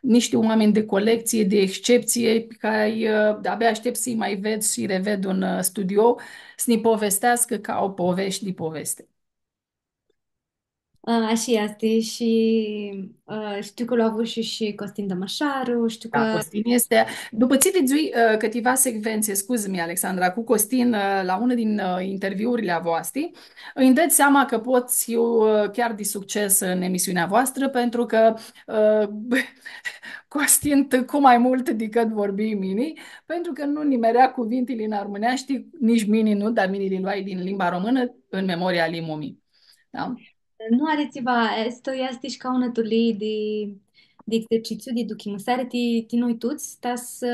Niște oameni de colecție, de excepție, pe care mai, uh, abia aștept să-i mai ved și reved un uh, studio, să ne povestească ca o povești de poveste. Așa este și uh, știu că l-au avut și, și Costin Dămășaru, știu da, că... Da, Costin este... După ce vidui uh, câteva secvențe, scuze-mi, Alexandra, cu Costin uh, la una din uh, interviurile voastre, îmi dă seama că poți eu uh, chiar de succes în emisiunea voastră, pentru că uh, Costin cu mai mult decât vorbi mini, pentru că nu nimerea cuvintele în știi nici mini nu, dar mini le luai din limba română în memoria limumii. Da? Nu are ceva. tev jāstīšu kauna tu līdi de exercițiu, de duchimusare, te, te noi toți, ta să,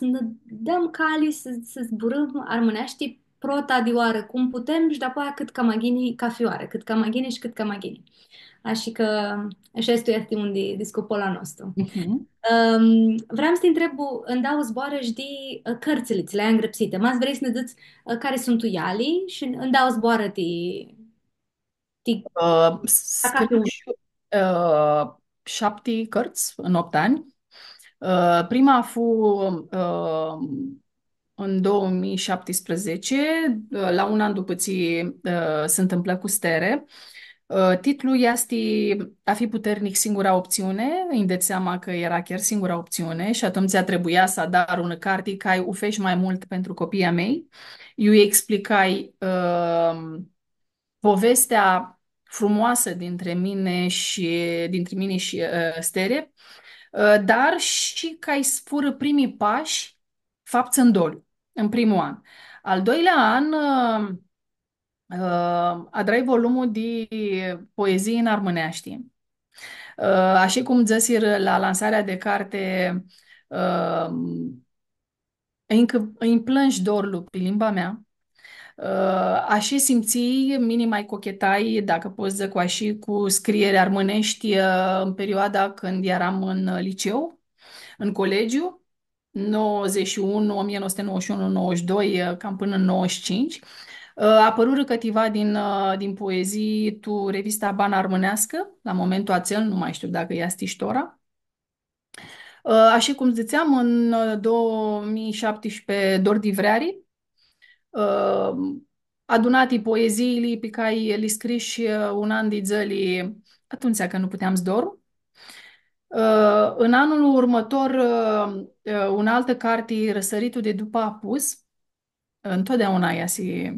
ne dăm cali să, să zburăm armâneaște protadioară cum putem și după aia cât camaghinii ca fioare, cât camaghinii și cât camaghinii. Așa că așa este este unde discopola nostru. Mhm. Um, vreau să te întreb, în dau zboară și de uh, cărțile ți le-ai îngrăpsite. Mas vrei să ne dăți uh, care sunt uialii și în dau zboară de Tic. Uh, scriu uh, șapte cărți în opt ani. Uh, prima a fost uh, în 2017, uh, la un an după ce uh, se întâmplă cu stere. Uh, titlul este A fi puternic singura opțiune, îmi dăți seama că era chiar singura opțiune și atunci ți-a trebuia să dar un carte ca ai ufești mai mult pentru copiii mei. Eu îi explicai uh, povestea frumoasă dintre mine și, dintre mine și uh, Stere, uh, dar și ca îi sfură primii pași fapt în doliu, în primul an. Al doilea an uh, uh, adrai volumul de poezii în armâneaștie. Uh, așa cum zăsir la lansarea de carte uh, încă îi plângi dorul pe limba mea, Uh, aș și simți, minim mai cochetai, dacă poți cu și cu scriere armânești uh, în perioada când eram în uh, liceu, în colegiu, 91, 1991, 92, cam până în 95. A apărut câteva din, din poezii tu revista Bana Armânească, la momentul acel, nu mai știu dacă e Astiștora, Așa cum ziceam, în 2017 Dor Divreari Ehm, adunati poeziile pe care le scriși uh, un an de zăli atunci când nu puteam zdor. Ehm, în anul următor, uh, uh, un altă carte, Răsăritul de după apus, întotdeauna ia se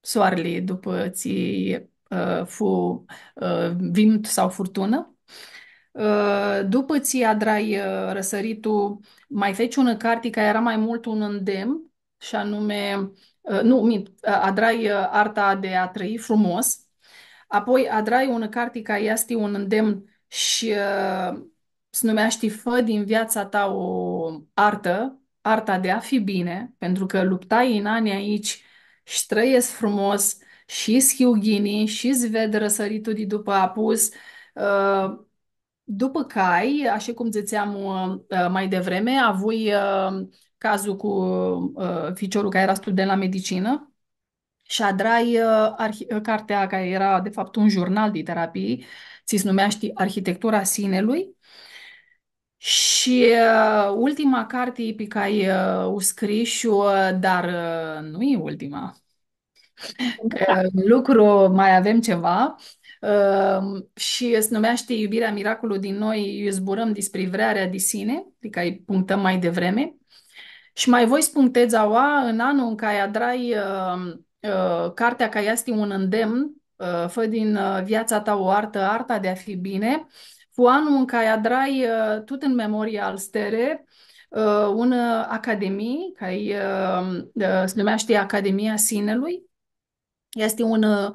soarele după ți fu vimt sau furtună. Ehm, după ți adrai răsăritul, mai feci un carte care era mai mult un îndemn, și anume Uh, nu, mint, uh, adrai uh, arta de a trăi frumos, apoi adrai un carte ca este un îndemn și se numește Fă din viața ta o artă, arta de a fi bine, pentru că luptai în anii aici și trăiesc frumos și schiughinii și zved răsăritul de după apus, după cai, așa cum ziceam mai devreme, avui cazul cu uh, ficiorul care era student la medicină, și Adrai, uh, arhi- uh, cartea care era de fapt un jurnal de terapii, ți se numea, știi, Arhitectura Sinelui. Și uh, ultima carte pe care uh, o uh, dar uh, nu e ultima. Că lucru mai avem ceva. Uh, și se numește Iubirea Miracolul din noi, zburăm despre vrearea de sine, adică îi punctăm mai devreme. Și mai voi spun tezaua în anul în care adrai uh, uh, cartea Caiasti un îndemn, uh, fă din uh, viața ta o artă, arta de a fi bine, fu anul în care adrai uh, tot în memoria al stere, uh, un uh, academie care uh, uh, se numește Academia Sinelui, este o uh,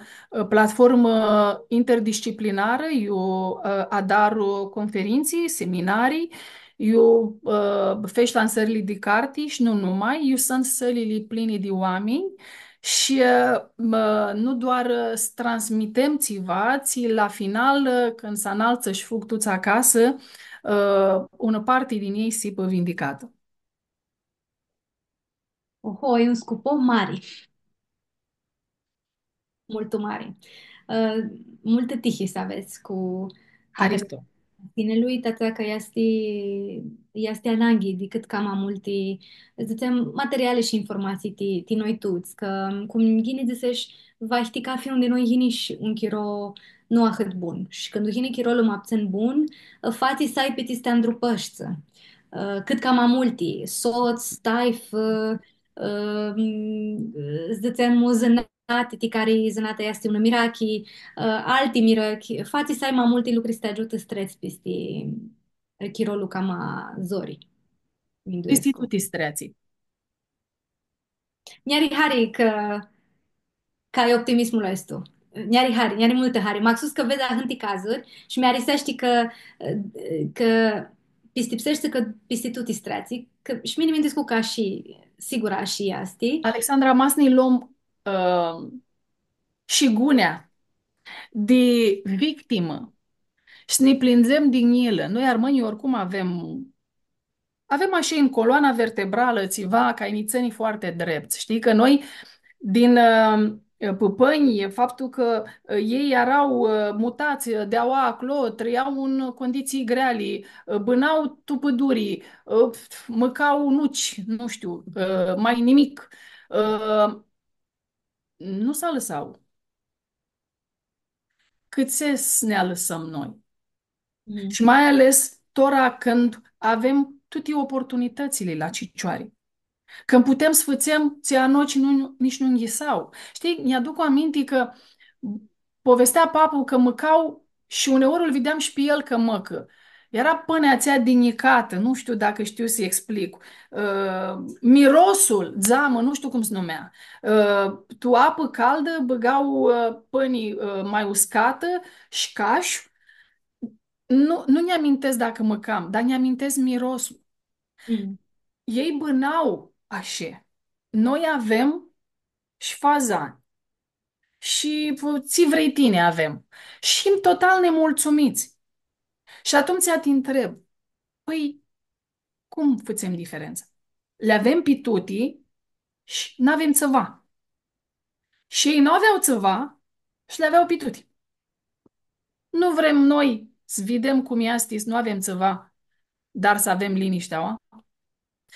platformă interdisciplinară, eu adar conferinții, seminarii eu uh, fești lansările de carte și nu numai, eu sunt sălile pline de oameni și uh, nu doar îți uh, transmitem ceva, ți la final, uh, când se înalță și fug tuți acasă, uh, una parte din ei sipă vindicată. Oho, e un scupo mare. Mult mare. Uh, multe tihi să aveți cu... Haristo tata că este, este ananghi decât cam a multi, zicem, materiale și informații ti, ti noi toți, că cum gine zisești, va ști ca fi unde noi gine și un chiro nu ahât bun. Și când gine chirolul mă abțin bun, fații ai pe tiste îndrupășță. Uh, cât cam a multi, soț, taif, zicem, uh, uh, muzână, titicarii zânate este un uh, alti mirachi, faci să ai mai multi lucruri să te ajută treci peste chirolul cam a zori. Pisti tuti streții. Niari hari că ca ai optimismul ăsta. Niari hari, niari multe hari. M-a spus că vezi ahânti cazuri și mi-a risești că, că pistipsește că pisti tu streții. Că, și mine mi cu ca și sigura și asti. Alexandra, mas ne luăm Ehm, și gunea de victimă și ne plinzem din ele. Noi armânii oricum avem avem așa în coloana vertebrală țiva ca inițenii foarte drept. Știi că noi din uh, păpăni, faptul că eh, ei erau eh, mutați, deaua aclo, trăiau în condiții uh, bânau tupădurii, măcau nuci, nu știu, mai nimic nu s-a lăsat. Cât se ne lăsăm noi. Mm. Și mai ales tora când avem toate oportunitățile la cicioare. Când putem sfățăm țeanoci nu, nici nu înghesau. Știi, mi-aduc aminte că povestea papul că măcau și uneori îl vedeam și pe el că măcă. Era pânea aceea dinicată, nu știu dacă știu să explic. Uh, mirosul, zamă, nu știu cum se numea. Uh, tu apă caldă băgau uh, pânii uh, mai uscată, și caș. Nu, nu ne-amintesc dacă măcam, dar ne-amintesc mirosul. Mm. Ei bânau așa. Noi avem și fazan. Și ți vrei tine avem. Și total nemulțumiți. Și atunci te întreb, păi, cum facem diferența? Le avem pe și nu avem ceva. Și ei nu aveau ceva și le aveau pe Nu vrem noi să vedem cum e astăzi, nu avem ceva, dar să avem liniștea oa.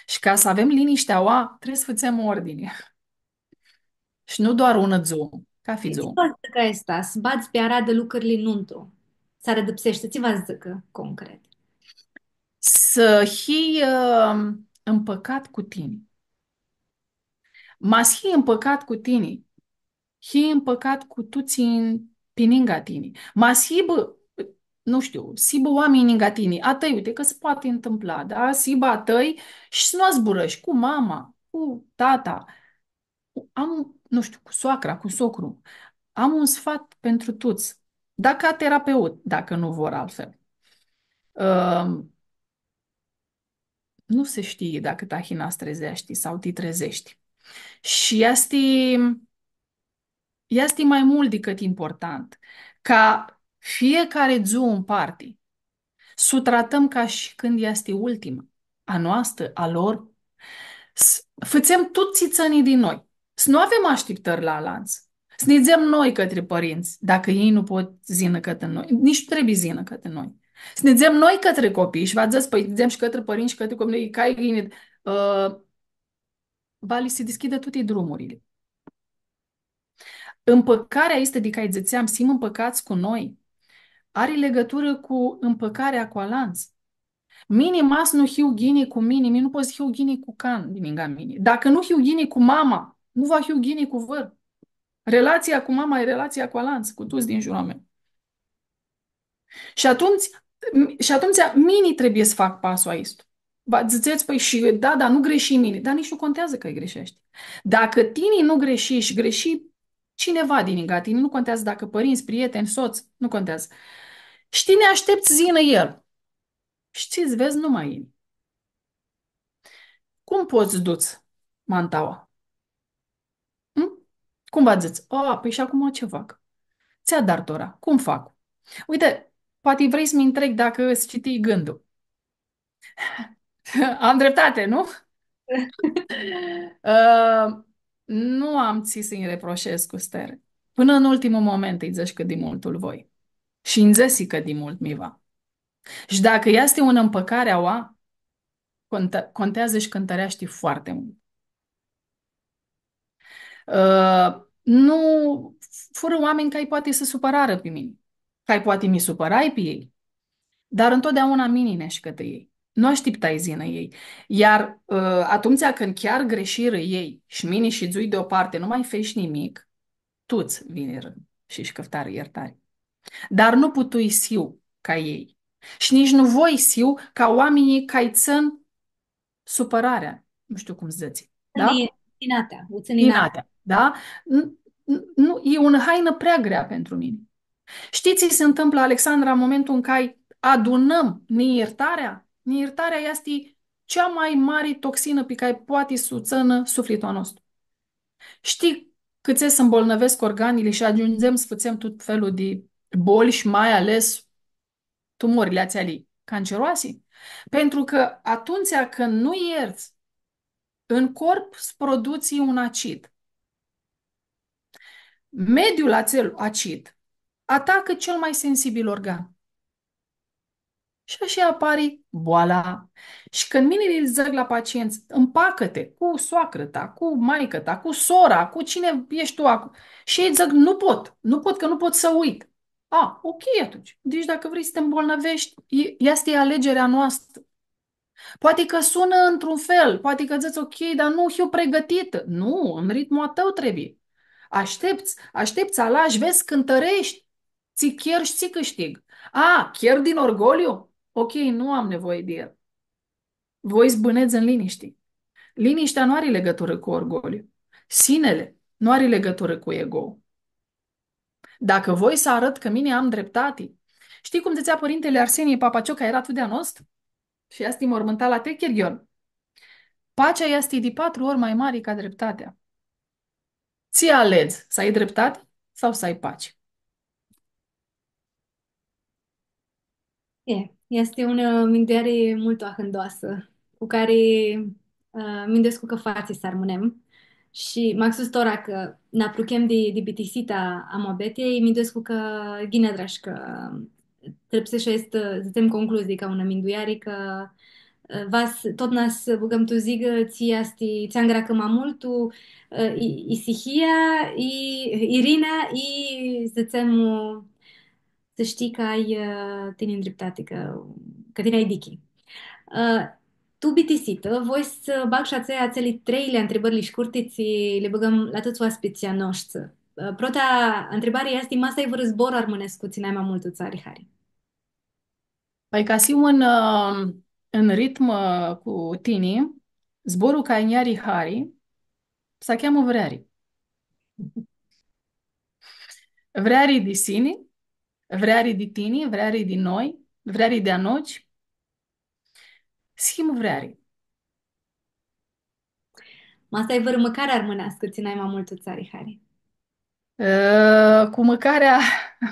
Și ca să avem liniștea oa, trebuie să facem ordine. și nu doar una zoom, ca fi zoom. Asta ca asta, să bați pe aradă lucrurile nuntru să rădăpsește? ți-va zică concret? Să hi uh, împăcat cu tine. Mas hii împăcat cu tine. hi împăcat cu în pininga tine. Mas hii bă, nu știu, sibă oamenii gatini, a tăi, uite că se poate întâmpla, da? Sibă a tăi și să nu zburăși cu mama, cu tata, am, nu știu, cu soacra, cu socru. Am un sfat pentru toți dar ca terapeut, dacă nu vor altfel. Ehm, nu se știe dacă tahina trezești sau ti trezești. Și este, este mai mult decât important ca fiecare zi în parte să tratăm ca și când este ultima, a noastră, a lor. Fățem tot țițănii din noi. Să nu avem așteptări la lanț. Să ne dăm noi către părinți, dacă ei nu pot zină către noi. Nici nu trebuie zină către noi. Să ne dăm noi către copii și vă zis, păi dăm și către părinți și către copii, ca ei uh, Vali se deschide toate drumurile. Împăcarea este de care ziceam, sim împăcați cu noi. Are legătură cu împăcarea cu alanți. Mini mas nu hiu ghini cu mine, mi nu poți hiu ghini cu can din mine. Dacă nu hiu ghini cu mama, nu va hiu ghini cu vârf. Relația cu mama e relația cu Alanț, cu toți din jurul meu. Și atunci, și atunci mini trebuie să fac pasul aici. Ba, ziceți, păi și da, dar nu greși mini. Dar nici nu contează că îi greșești. Dacă tine nu greși și greși cineva din inga tine, nu contează dacă părinți, prieteni, soț, nu contează. Știi, ne aștepți zină el. Știți, vezi numai ei. Cum poți duți mantaua? Cum v-ați A, păi și acum ce fac? Ți-a dartora. Cum fac? Uite, poate vrei să-mi întreg dacă îți citi gândul. am dreptate, nu? uh, nu am ți să-i reproșez cu stere. Până în ultimul moment îi zici că din multul voi. Și în zesi că din mult miva. Și dacă este un împăcare a oa, contează și cântăreaște foarte mult. Uh, nu fură oameni care poate să supărară pe mine, care poate mi supărai pe ei, dar întotdeauna și către ei. Nu așteptai zină ei. Iar uh, atunci când chiar greșiră ei și mine și zui deoparte, nu mai fești nimic, tu-ți vine rând și șcăftară iertare. Dar nu putui siu ca ei. Și nici nu voi siu ca oamenii care țin supărarea. Nu știu cum zăți. Da? Uțininatea. Uțininatea. Da? Nu, e o haină prea grea pentru mine. Știți, se întâmplă, Alexandra, în momentul în care adunăm neiertarea? Neiertarea este cea mai mare toxină pe care poate suțănă sufletul nostru. Știi cât se îmbolnăvesc organele și ajungem să facem tot felul de boli și mai ales tumorile ați alii canceroase? Pentru că atunci când nu ierți, în corp produții un acid Mediul acel acid atacă cel mai sensibil organ. Și așa apare boala. Și când minele zic la pacienți, împacă-te cu soacră ta, cu maică ta, cu sora, cu cine ești tu acum. Și ei zic, nu pot, nu pot că nu pot să uit. A, ok atunci. Deci dacă vrei să te îmbolnăvești, asta e alegerea noastră. Poate că sună într-un fel, poate că zici ok, dar nu eu pregătită. Nu, în ritmul tău trebuie. Aștepți, aștepți, alași, vezi, cântărești, ți chiar și ți câștig. A, chiar din orgoliu? Ok, nu am nevoie de el. Voi zbâneți în liniște. Liniștea nu are legătură cu orgoliu. Sinele nu are legătură cu ego Dacă voi să arăt că mine am dreptate, știi cum zicea părintele Arsenie Papacioca era atât de anost? Și asta e mormântat la Techerion. Pacea este de patru ori mai mare ca dreptatea. Ți alegi să ai dreptate sau să ai pace. E, este o uh, mindere mult ahândoasă, cu care uh, mindesc că fații să rămânem. Și m-a spus tora că ne apucăm de, de bitisita a mobetei, mindesc că gine că uh, trebuie uh, să este, zicem concluzii ca un minduiari că vas, tot nas ziga ti asti, ți angrakama multu i, i Sihia, i Irina, i, să zicem, să știi că ai uh, tine dreptate, că, că tine ai dichi. Uh, tu bitisită, voi să bag și ațea ațelii treile întrebări scurtiți, le băgăm la toți oaspeții noștri. Uh, prota întrebare este, masa e vă războr armănescu, ținai mai mult țari, Hari. Păi ca si un uh, în ritm uh, cu tine, zborul ca Iari Hari se cheamă Vreari. Vreari de sine, vreari de tine, vreari de noi, vreari de anoci, schimb vreari. Asta e vără măcarea ar mânească, ținai mai mult țarii Hari. Uh, cu măcarea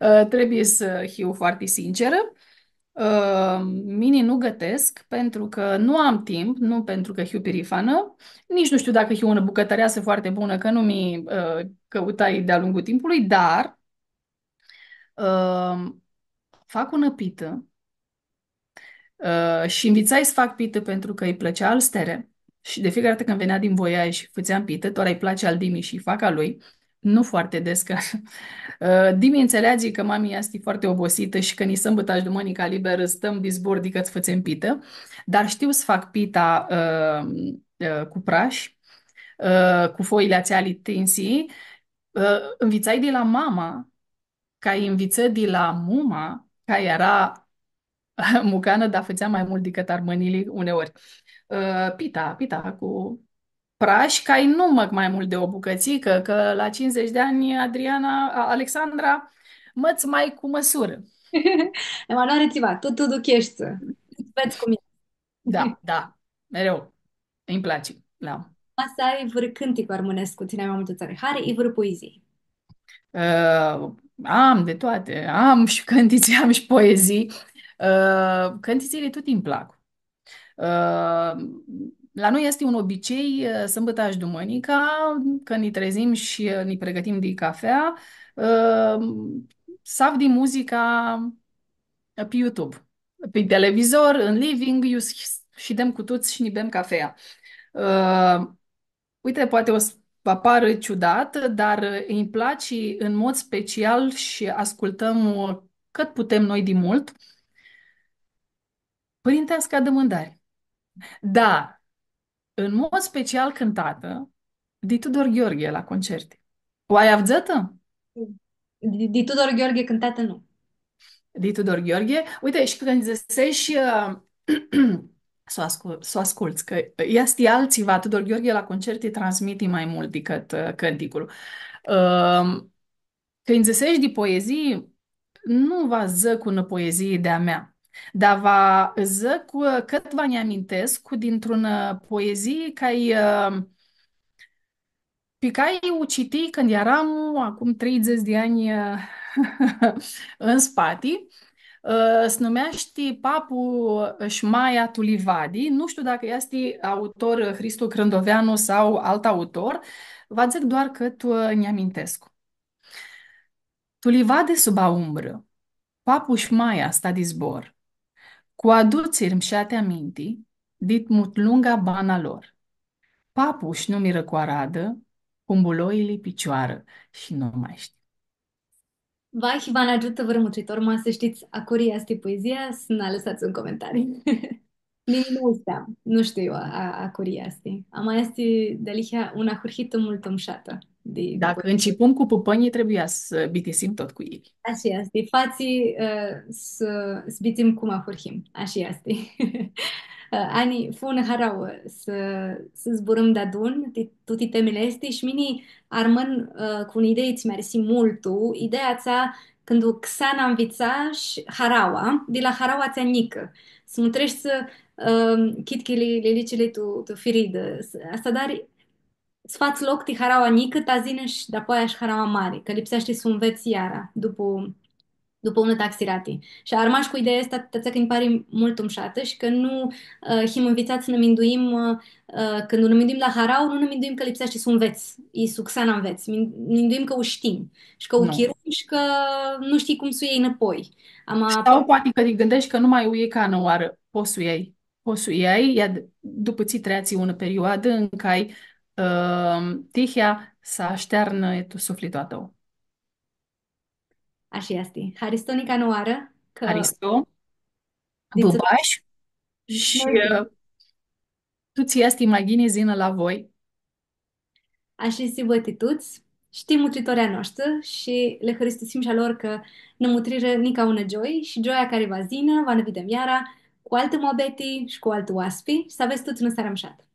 uh, trebuie să fiu foarte sinceră. Ă, mini nu gătesc pentru că nu am timp, nu pentru că Hiu pirifană, nici nu știu dacă Hiu una bucătăreasă foarte bună, că nu mi uh, căutai de-a lungul timpului, dar uh, fac o pită uh, și învițai să fac pită pentru că îi plăcea al stere. Și de fiecare dată când venea din voiaj și făceam pită, doar îi place al Dimi și fac a lui, nu foarte des, că uh, Dimi înțelege că mami este foarte obosită și că ni sâmbătă și duminica liberă stăm bizbordi că-ți facem pită, dar știu să fac pita uh, uh, cu praș, uh, cu foile ațealii tinsii. Uh, învițai de la mama, ca înviță de la muma, ca era mucană, dar făcea mai mult decât armănilii uneori. Uh, pita, pita cu Prașca ai număr mai mult de o bucățică, că la 50 de ani Adriana, Alexandra, măți mai cu măsură. Emanuare ceva. tu tu duchești. Veți cum e. Da, da, mereu. Îmi place. Da. Asta e vâr cântic armânesc cu tine mai multe țări. Hare e vâr poezii. Uh, am de toate. Am și cântiții, am și poezii. Uh, cântițele tot îmi plac. Uh, la noi este un obicei uh, sâmbătă și duminica, că ne trezim și uh, ne pregătim de cafea, uh, să de muzica pe YouTube, pe televizor, în living, și dăm cu toți și ne bem cafea. Uite, poate o să apară ciudat, dar îmi place în mod special și ascultăm cât putem noi de mult. Părintească adămândare. Da, în mod special cântată de Tudor Gheorghe la concerte. O ai avzătă? De, Tudor Gheorghe cântată nu. De Tudor Gheorghe? Uite, și când zisești și uh, să o ascult, s-o asculți, că este Tudor Gheorghe la concerte transmite mai mult decât uh, cânticul. Uh, când zisești de poezii, nu vă zăcună poezii de-a mea. Dar va ză cu cât va ne amintesc cu dintr-un uh, poezie care uh, pe care o citi când eram acum 30 de ani uh, în spate. Se numește Papu Șmaia Tulivadi. Nu știu dacă este autor Hristu Crândoveanu sau alt autor. Vă zic doar că tu ne amintesc. Tulivade sub umbră, Papu Șmaia sta de zbor. Cu aduțiri mșate aminti, mut lunga bana lor. Papuș nu miră cu aradă, cumbuloile picioară și nu mai știu. Vai și vă ajută vă rămucitor, mă să știți, curia asta poezia, să ne lăsați un comentariu. nu știu, nu știu curia asta. Am mai este de un una hurhită mult omșată. De, Dacă de... începem cu pupănii, trebuia să bitisim tot cu ei. Așa este. Fații uh, să bitim cum afurhim. Așa este. Uh, Ani un harau uh, să, să zburăm de adun, tuti temele este și mini armân uh, cu idei îți mersi multu, ideea ta când o Xana învița și haraua, de la haraua ți nică. Să mă treci să uh, chit tu, tu firid. Asta dar Sfat loc ti harawa nică, ta zine și după aș și harawa mare, că lipsește să înveți iara după, după unul taxirati. Și armaș cu ideea asta, tăță îmi pare mult umșată și că nu uh, him învițați să ne minduim, uh, uh când ne minduim la harau, nu ne minduim că lipsește să înveți, e succana înveți, minduim că uștim și că o no. și că nu știi cum să iei înapoi. Am Sau a... poate că te gândești că nu mai uie ca în oară, poți să iei. Poți să iei, după ți treați o perioadă în care ai Ehm, tihia să aștearnă sufletul tău. Așa este. Haristonica nu ară că... Haristo, bubaș și uh, tu ți este imagine zină la voi. Așa vă tituți. Știm mutritoarea noastră și le hristosim și lor că nu mutriră nica una joi și joia care va zină, va vedem iara, cu altă mobeti și cu altă oaspi și să aveți toți în seara